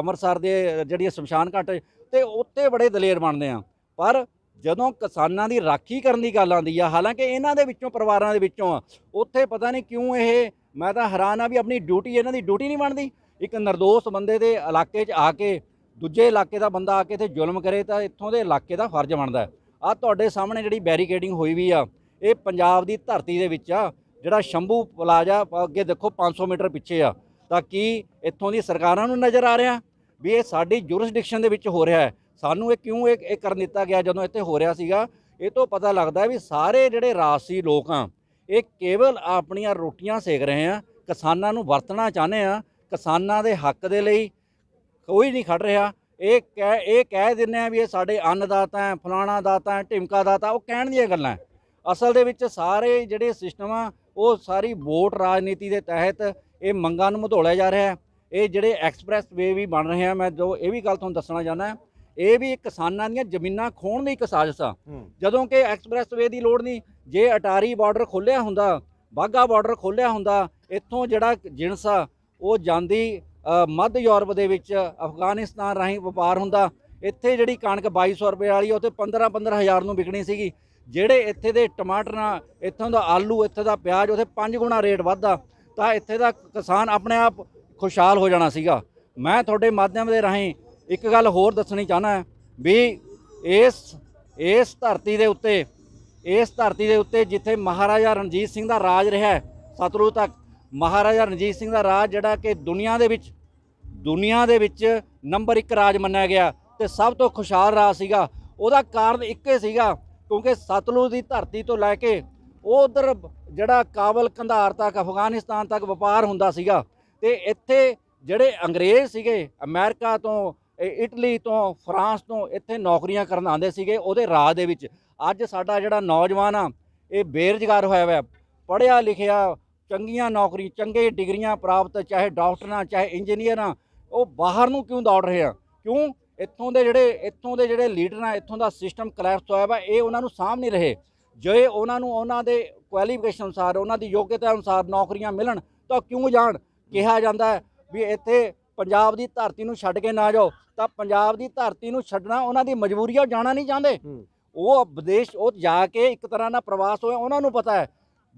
ਅੰਮ੍ਰਿਤਸਰ ਦੇ ਜਿਹੜੀਆਂ ਸ਼ਮਸ਼ਾਨ ਘਾਟ ਤੇ ਉੱਤੇ ਬੜੇ ਦਲੇਰ ਬਣਦੇ ਆ ਪਰ ਜਦੋਂ ਕਿਸਾਨਾਂ ਦੀ ਰਾਖੀ ਕਰਨ ਦੀ ਗੱਲ ਆਉਂਦੀ ਆ ਹਾਲਾਂਕਿ ਇਹਨਾਂ ਦੇ ਵਿੱਚੋਂ ਪਰਿਵਾਰਾਂ ਦੇ ਵਿੱਚੋਂ ਉੱਥੇ ਪਤਾ ਨਹੀਂ ਕਿਉਂ ਇਹ ਮੈਂ ਤਾਂ ਹੈਰਾਨ ਆ ਵੀ ਆਪਣੀ ਡਿਊਟੀ ਇਹਨਾਂ ਦੀ ਡਿਊਟੀ ਨਹੀਂ ਬਣਦੀ ਇੱਕ ਨਿਰਦੋਸ਼ ਬੰਦੇ ਦੇ ਇਲਾਕੇ 'ਚ ਆ ਕੇ ਦੂਜੇ ਇਲਾਕੇ ਦਾ ਬੰਦਾ ਆ ਕੇ ਇੱਥੇ ਜ਼ੁਲਮ ਕਰੇ ਤਾਂ ਇੱਥੋਂ ਦੇ ਇਲਾਕੇ ਦਾ ਫਰਜ਼ ਬਣਦਾ ਆ ਤੁਹਾਡੇ ਸਾਹਮਣੇ ਜਿਹੜੀ ਬੈਰੀਕੇਡਿੰਗ ਹੋਈ ਵੀ ਆ ਇਹ ਪੰਜਾਬ ਦੀ ਧਰਤੀ ਦੇ ਵਿੱਚ ਆ ਜਿਹੜਾ ਸ਼ੰਭੂ ਪਲਾਜ਼ਾ ਅੱਗੇ ਦੇਖੋ 500 ਮੀਟਰ ਪਿੱਛੇ ਆ ਤਾਂ ਕੀ ਇੱਥੋਂ ਦੀ ਸਰਕਾਰਾਂ ਨੂੰ ਨਜ਼ਰ ਆ ਰਿਹਾ ਵੀ ਇਹ ਸਾਡੀ ਜੁਰਿਸਡਿਕਸ਼ਨ ਦੇ ਵਿੱਚ ਹੋ ਰਿਹਾ ਹੈ ਸਾਨੂੰ ਇਹ ਕਿਉਂ ਇਹ ਕਰਨ ਦਿੱਤਾ ਗਿਆ ਜਦੋਂ ਇੱਥੇ ਹੋ ਰਿਹਾ ਸੀਗਾ ਇਹ ਤੋਂ ਪਤਾ ਲੱਗਦਾ ਵੀ ਸਾਰੇ ਜਿਹੜੇ ਰਾਸੀ ਲੋਕ ਆ ਇਹ ਕੇਵਲ ਆਪਣੀਆਂ ਰੋਟੀਆਂ ਸੇਕ ਰਹੇ ਆ ਕਿਸਾਨਾਂ ਨੂੰ ਵਰਤਣਾ ਚਾਹੁੰਦੇ ਆ ਕਿਸਾਨਾਂ ਦੇ ਹੱਕ ਦੇ ਲਈ ਕੋਈ ਨਹੀਂ ਖੜ ਰਿਹਾ ਇਹ ਕਹਿ ਇਹ ਕਹਿ ਦਿੰਨੇ ਆ ਵੀ ਇਹ ਸਾਡੇ ਅੰਨਦਾਤਾ ਹੈ ਫਲਾਣਾ ਦਾਤਾ ਹੈ ਢਿਮਕਾ ਦਾਤਾ ਉਹ ਕਹਿਣ ਦੀਆਂ ਗੱਲਾਂ ਅਸਲ ਦੇ ਵਿੱਚ ਸਾਰੇ ਜਿਹੜੇ ਸਿਸਟਮ ਆ ਉਹ ਸਾਰੀ ਵੋਟ ਰਾਜਨੀਤੀ ਦੇ ਤਹਿਤ ਇਹ ਮੰਗਾਂ ਨੂੰ ਮਧੋਲਿਆ ਜਾ ਰਿਹਾ ਹੈ ਇਹ ਜਿਹੜੇ ਐਕਸਪ੍ਰੈਸ ਵੇ ਵੀ ਬਣ ਰਹੇ ਆ ਮੈਂ ਜੋ ਇਹ ਵੀ ਗੱਲ ਤੁਹਾਨੂੰ ਦੱਸਣਾ ਚਾਹੁੰਦਾ ਇਹ ਵੀ ਕਿਸਾਨਾਂ ਦੀਆਂ ਜ਼ਮੀਨਾਂ ਖੋਣ ਦੀ ਇੱਕ ਸਾਜ਼ਿਸ਼ ਆ ਜਦੋਂ ਕਿ ਐਕਸਪ੍ਰੈਸ ਵੇ ਦੀ ਲੋੜ ਨਹੀਂ ਜੇ ਅਟਾਰੀ ਬਾਰਡਰ ਖੋਲਿਆ ਹੁੰਦਾ ਬਾਗਾ ਬਾਰਡਰ ਖੋਲਿਆ ਹੁੰਦਾ ਇੱਥੋਂ ਜਿਹੜਾ ਜਿਣਸ ਆ ਉਹ ਜਾਂਦੀ ਮੱਧ ਯੂਰਪ ਦੇ ਵਿੱਚ ਅਫਗਾਨਿਸਤਾਨ ਰਾਹੀਂ ਵਪਾਰ ਹੁੰਦਾ ਇੱਥੇ ਜਿਹੜੀ ਕਣਕ 2200 ਰੁਪਏ ਵਾਲੀ ਤੇ 15 15000 ਨੂੰ ਵਿਕਣੀ ਸੀਗੀ ਜਿਹੜੇ ਇੱਥੇ ਦੇ ਟਮਾਟਰਾਂ ਇੱਥੋਂ ਦਾ ਆਲੂ ਇੱਥੇ ਦਾ ਪਿਆਜ਼ ਉੱਥੇ 5 ਗੁਣਾ ਰੇਟ ਵੱਧਦਾ ਤਾਂ ਇੱਥੇ ਦਾ ਕਿਸਾਨ ਆਪਣੇ ਆਪ ਖੁਸ਼ਹਾਲ ਹੋ ਜਾਣਾ ਸੀਗਾ ਮੈਂ ਤੁਹਾਡੇ ਮਾਧਿਅਮ ਦੇ ਰਾਹੀਂ ਇੱਕ ਗੱਲ ਹੋਰ ਦੱਸਣੀ ਚਾਹਨਾ ਵੀ ਇਸ ਇਸ ਧਰਤੀ ਦੇ ਉੱਤੇ ਇਸ ਧਰਤੀ ਦੇ ਉੱਤੇ ਜਿੱਥੇ ਮਹਾਰਾਜਾ ਰਣਜੀਤ ਸਿੰਘ ਦਾ ਰਾਜ ਰਿਹਾ ਸਤਲੁਜ ਤੱਕ ਮਹਾਰਾਜਾ ਰਣਜੀਤ ਸਿੰਘ ਦਾ ਰਾਜ ਜਿਹੜਾ ਕਿ ਦੁਨੀਆ ਦੇ ਵਿੱਚ ਦੁਨੀਆ ਦੇ ਵਿੱਚ ਨੰਬਰ 1 ਰਾਜ ਮੰਨਿਆ ਗਿਆ ਤੇ ਸਭ ਤੋਂ ਖੁਸ਼ਹਾਲ ਰਾਜ ਸੀਗਾ ਉਹਦਾ ਕਾਰਨ ਇੱਕੇ ਸੀਗਾ ਕਿਉਂਕਿ ਸਤਲੁਜ ਦੀ ਧਰਤੀ ਤੋਂ ਲੈ ਕੇ ਉਹ ਉਧਰ ਜਿਹੜਾ ਕਾਬਲ ਕੰਧਾਰ ਤੱਕ ਅਫਗਾਨਿਸਤਾਨ ਤੱਕ ਵਪਾਰ ਹੁੰਦਾ ਸੀਗਾ ਤੇ ਇੱਥੇ ਜਿਹੜੇ ਅੰਗਰੇਜ਼ ਸੀਗੇ ਅਮਰੀਕਾ ਤੋਂ ਇਟਲੀ ਤੋਂ ਫਰਾਂਸ ਤੋਂ ਇੱਥੇ ਨੌਕਰੀਆਂ ਕਰਨ ਆਉਂਦੇ ਸੀਗੇ ਉਹਦੇ ਰਾਜ ਦੇ ਵਿੱਚ ਅੱਜ ਸਾਡਾ ਜਿਹੜਾ ਨੌਜਵਾਨ ਆ ਇਹ ਬੇਰੁਜ਼ਗਾਰ ਹੋਇਆ ਹੋਇਆ ਪੜਿਆ ਲਿਖਿਆ ਚੰਗੀਆਂ ਨੌਕਰੀ ਚੰਗੇ ਡਿਗਰੀਆਂ ਪ੍ਰਾਪਤ ਚਾਹੇ ਡਾਕਟਰਾਂ ਚਾਹੇ ਇੰਜੀਨੀਅਰਾਂ ਉਹ ਬਾਹਰ ਨੂੰ ਕਿਉਂ ਦੌੜ ਰਹੇ ਆ ਕਿਉਂ ਇੱਥੋਂ ਦੇ ਜਿਹੜੇ ਇੱਥੋਂ ਦੇ ਜਿਹੜੇ ਲੀਡਰ ਆ ਇੱਥੋਂ ਦਾ ਸਿਸਟਮ ਕਲੈਪਸ ਹੋਇਆ ਵਾ ਇਹ ਉਹਨਾਂ ਨੂੰ ਸਾਹਮਣੇ ਨਹੀਂ ਰਹੇ ਜੇ ਉਹਨਾਂ ਨੂੰ ਉਹਨਾਂ ਦੇ ਕੁਆਲੀਫਿਕੇਸ਼ਨ ਅਨੁਸਾਰ ਉਹਨਾਂ ਦੀ ਯੋਗਤਾ ਅਨੁਸਾਰ ਨੌਕਰੀਆਂ ਮਿਲਣ ਤਾਂ ਕਿਉਂ ਜਾਣ ਕਿਹਾ ਜਾਂਦਾ ਵੀ ਇੱਥੇ ਪੰਜਾਬ ਦੀ ਧਰਤੀ ਨੂੰ ਛੱਡ ਕੇ ਨਾ ਜਾਓ ਤਾਂ ਪੰਜਾਬ ਦੀ ਧਰਤੀ ਨੂੰ ਛੱਡਣਾ ਉਹਨਾਂ ਦੀ ਮਜਬੂਰੀ ਆ ਜਾਣਾ ਨਹੀਂ ਚਾਹੁੰਦੇ ਉਹ ਵਿਦੇਸ਼ ਉਹ ਜਾ ਕੇ ਇੱਕ ਤਰ੍ਹਾਂ ਦਾ ਪ੍ਰਵਾਸ ਹੋਇਆ ਉਹਨਾਂ ਨੂੰ ਪਤਾ ਹੈ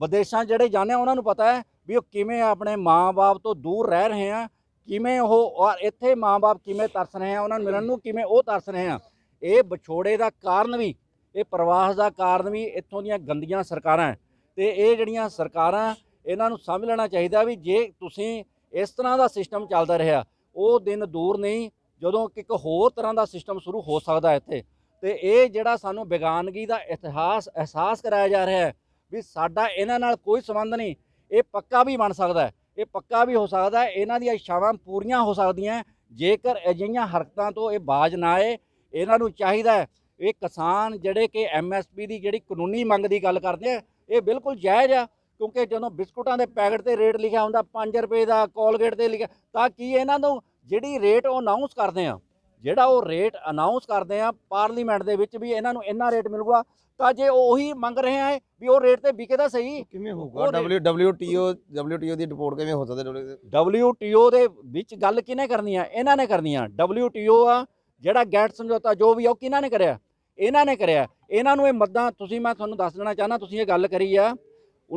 ਵਿਦੇਸ਼ਾਂ ਜਿਹੜੇ ਜਾਣੇ ਉਹਨਾਂ ਨੂੰ ਪਤਾ ਹੈ ਵੀ ਉਹ ਕਿਵੇਂ ਆਪਣੇ ਮਾਂ-ਬਾਪ ਤੋਂ ਦੂਰ ਰਹਿ ਰਹੇ ਆ ਕਿਵੇਂ ਉਹ ਔਰ ਇੱਥੇ ਮਾਪੇ ਕਿਵੇਂ ਤਰਸ ਰਹੇ ਆ ਉਹਨਾਂ ਨੂੰ ਮਿਲਣ ਨੂੰ ਕਿਵੇਂ ਉਹ ਤਰਸ ਰਹੇ ਆ ਇਹ ਵਿਛੋੜੇ ਦਾ ਕਾਰਨ ਵੀ ਇਹ ਪ੍ਰਵਾਸ ਦਾ ਕਾਰਨ ਵੀ ਇੱਥੋਂ ਦੀਆਂ ਗੰਦੀਆਂ ਸਰਕਾਰਾਂ ਤੇ ਇਹ ਜਿਹੜੀਆਂ ਸਰਕਾਰਾਂ ਇਹਨਾਂ ਨੂੰ ਸਮਝ ਲੈਣਾ ਚਾਹੀਦਾ ਵੀ ਜੇ ਤੁਸੀਂ ਇਸ ਤਰ੍ਹਾਂ ਦਾ ਸਿਸਟਮ ਚੱਲਦਾ ਰਿਹਾ ਉਹ ਦਿਨ ਦੂਰ ਨਹੀਂ ਜਦੋਂ ਇੱਕ ਹੋਰ ਤਰ੍ਹਾਂ ਦਾ ਸਿਸਟਮ ਸ਼ੁਰੂ ਹੋ ਸਕਦਾ ਇੱਥੇ ਤੇ ਇਹ ਜਿਹੜਾ ਸਾਨੂੰ ਬੇਗਾਨਗੀ ਦਾ ਇਤਿਹਾਸ ਅਹਿਸਾਸ ਕਰਾਇਆ ਜਾ ਰਿਹਾ ਵੀ ਸਾਡਾ ਇਹਨਾਂ ਨਾਲ ਕੋਈ ਸੰਬੰਧ ਨਹੀਂ ਇਹ ਪੱਕਾ ਵੀ ਬਣ ਸਕਦਾ ਹੈ ਇਹ ਪੱਕਾ ਵੀ ਹੋ ਸਕਦਾ ਇਹਨਾਂ ਦੀਆਂ ਇੱਛਾਵਾਂ ਪੂਰੀਆਂ ਹੋ ਸਕਦੀਆਂ ਜੇਕਰ ਅਜਿਹੀਆਂ ਹਰਕਤਾਂ ਤੋਂ ਇਹ ਬਾਜ ਨਾ ਆਏ ਇਹਨਾਂ ਨੂੰ ਚਾਹੀਦਾ ਇਹ ਕਿਸਾਨ ਜਿਹੜੇ ਕਿ ਐਮਐਸਪੀ ਦੀ ਜਿਹੜੀ ਕਾਨੂੰਨੀ ਮੰਗ ਦੀ ਗੱਲ ਕਰਦੇ ਆ ਇਹ ਬਿਲਕੁਲ ਜਾਇਜ਼ ਆ ਕਿਉਂਕਿ ਜਦੋਂ ਬਿਸਕੁਟਾਂ ਦੇ ਪੈਕਟ ਤੇ ਰੇਟ ਲਿਖਿਆ ਹੁੰਦਾ 5 ਰੁਪਏ ਦਾ ਕੋਲਗੇਟ ਤੇ ਲਿਖਿਆ ਤਾਂ ਕੀ ਇਹਨਾਂ ਨੂੰ ਜਿਹੜੀ ਰੇਟ ਉਹ ਅਨਾਉਂਸ ਕਰਦੇ ਆ ਜਿਹੜਾ ਉਹ ਰੇਟ ਅਨਾਉਂਸ ਕਰਦੇ ਆ ਪਾਰਲੀਮੈਂਟ ਦੇ ਵਿੱਚ ਵੀ ਇਹਨਾਂ ਨੂੰ ਇੰਨਾ ਰੇਟ ਮਿਲੂਗਾ ਤਾਂ ਜੇ ਉਹ ਉਹੀ ਮੰਗ ਰਹੇ ਆ ਵੀ ਉਹ ਰੇਟ ਤੇ ਵਿਕੇ ਤਾਂ ਸਹੀ ਕਿਵੇਂ ਹੋਊਗਾ WTO WTO ਦੀ ਰਿਪੋਰਟ ਕਿਵੇਂ ਹੋ ਸਕਦੀ WTO ਦੇ ਵਿੱਚ ਗੱਲ ਕਿਹਨੇ ਕਰਨੀ ਆ ਇਹਨਾਂ ਨੇ ਕਰਨੀ ਆ WTO ਆ ਜਿਹੜਾ ਗੈਟ ਸਮਝੌਤਾ ਜੋ ਵੀ ਆ ਉਹ ਕਿਹਨਾਂ ਨੇ ਕਰਿਆ ਇਹਨਾਂ ਨੇ ਕਰਿਆ ਇਹਨਾਂ ਨੂੰ ਇਹ ਮੱਦਾਂ ਤੁਸੀਂ ਮੈਂ ਤੁਹਾਨੂੰ ਦੱਸ ਦੇਣਾ ਚਾਹਨਾ ਤੁਸੀਂ ਇਹ ਗੱਲ ਕਰੀ ਆ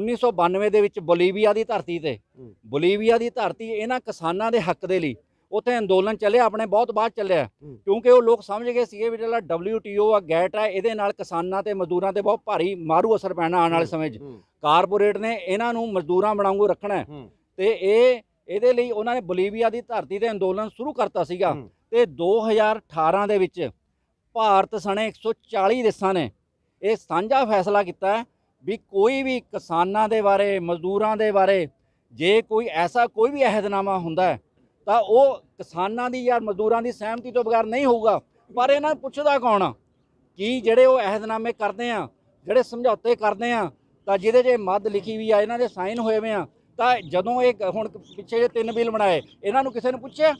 1992 ਦੇ ਵਿੱਚ ਬੋਲੀਵੀਆ ਦੀ ਧਰਤੀ ਤੇ ਬੋਲੀਵੀਆ ਦੀ ਧਰਤੀ ਇਹਨਾਂ ਕਿਸਾਨਾਂ ਦੇ ਹੱਕ ਦੇ ਲਈ ਉੱਥੇ ਅੰਦੋਲਨ ਚੱਲਿਆ ਆਪਣੇ ਬਹੁਤ ਬਾਅਦ ਚੱਲਿਆ ਕਿਉਂਕਿ ਉਹ ਲੋਕ ਸਮਝ ਗਏ ਇਹ ਵੀ ਜਿਹੜਾ WTO ਆ ਗੈਟ ਆ ਇਹਦੇ ਨਾਲ ਕਿਸਾਨਾਂ ਤੇ ਮਜ਼ਦੂਰਾਂ ਤੇ ਬਹੁਤ ਭਾਰੀ ਮਾਰੂ ਅਸਰ ਪੈਣਾ ਆਉਣ ਵਾਲੇ ਸਮੇਂ 'ਚ ਕਾਰਪੋਰੇਟ ਨੇ ਇਹਨਾਂ ਨੂੰ ਮਜ਼ਦੂਰਾਂ ਬਣਾਉਂਗੂ ਰੱਖਣਾ ਤੇ ਇਹ ਇਹਦੇ ਲਈ ਉਹਨਾਂ ਨੇ ਬੋਲੀਵੀਆ ਦੀ ਧਰਤੀ ਤੇ ਅੰਦੋਲਨ ਸ਼ੁਰੂ ਕਰਤਾ ਸੀਗਾ ਤੇ 2018 ਦੇ ਵਿੱਚ ਭਾਰਤ ਸਣੇ 140 ਦੇਸ਼ਾਂ ਨੇ ਇਹ ਸਾਂਝਾ ਫੈਸਲਾ ਕੀਤਾ ਵੀ ਕੋਈ ਵੀ ਕਿਸਾਨਾਂ ਦੇ ਬਾਰੇ ਮਜ਼ਦੂਰਾਂ ਦੇ ਬਾਰੇ ਜੇ ਕੋਈ ਐਸਾ ਕੋਈ ਵੀ ਅਹਿਦਨਾਮਾ ਹੁੰਦਾ ਹੈ ਤਾਂ ਉਹ ਕਿਸਾਨਾਂ ਦੀ ਜਾਂ ਮਜ਼ਦੂਰਾਂ ਦੀ ਸਹਿਮਤੀ ਤੋਂ ਬਗੈਰ ਨਹੀਂ ਹੋਊਗਾ ਪਰ ਇਹਨਾਂ ਪੁੱਛਦਾ ਕੌਣ ਆ ਕੀ ਜਿਹੜੇ ਉਹ ਅਹਿਦਨਾਮੇ ਕਰਦੇ ਆ ਜਿਹੜੇ ਸਮਝੌਤੇ ਕਰਦੇ ਆ ਤਾਂ ਜਿਹਦੇ ਜੇ ਮੱਦ ਲਿਖੀ ਵੀ ਆ ਇਹਨਾਂ ਦੇ ਸਾਈਨ ਹੋਏ ਵੇ ਆ ਤਾਂ ਜਦੋਂ ਇਹ ਹੁਣ ਪਿੱਛੇ ਜੇ ਤਿੰਨ ਬਿੱਲ ਬਣਾਏ ਇਹਨਾਂ ਨੂੰ ਕਿਸੇ ਨੇ ਪੁੱਛਿਆ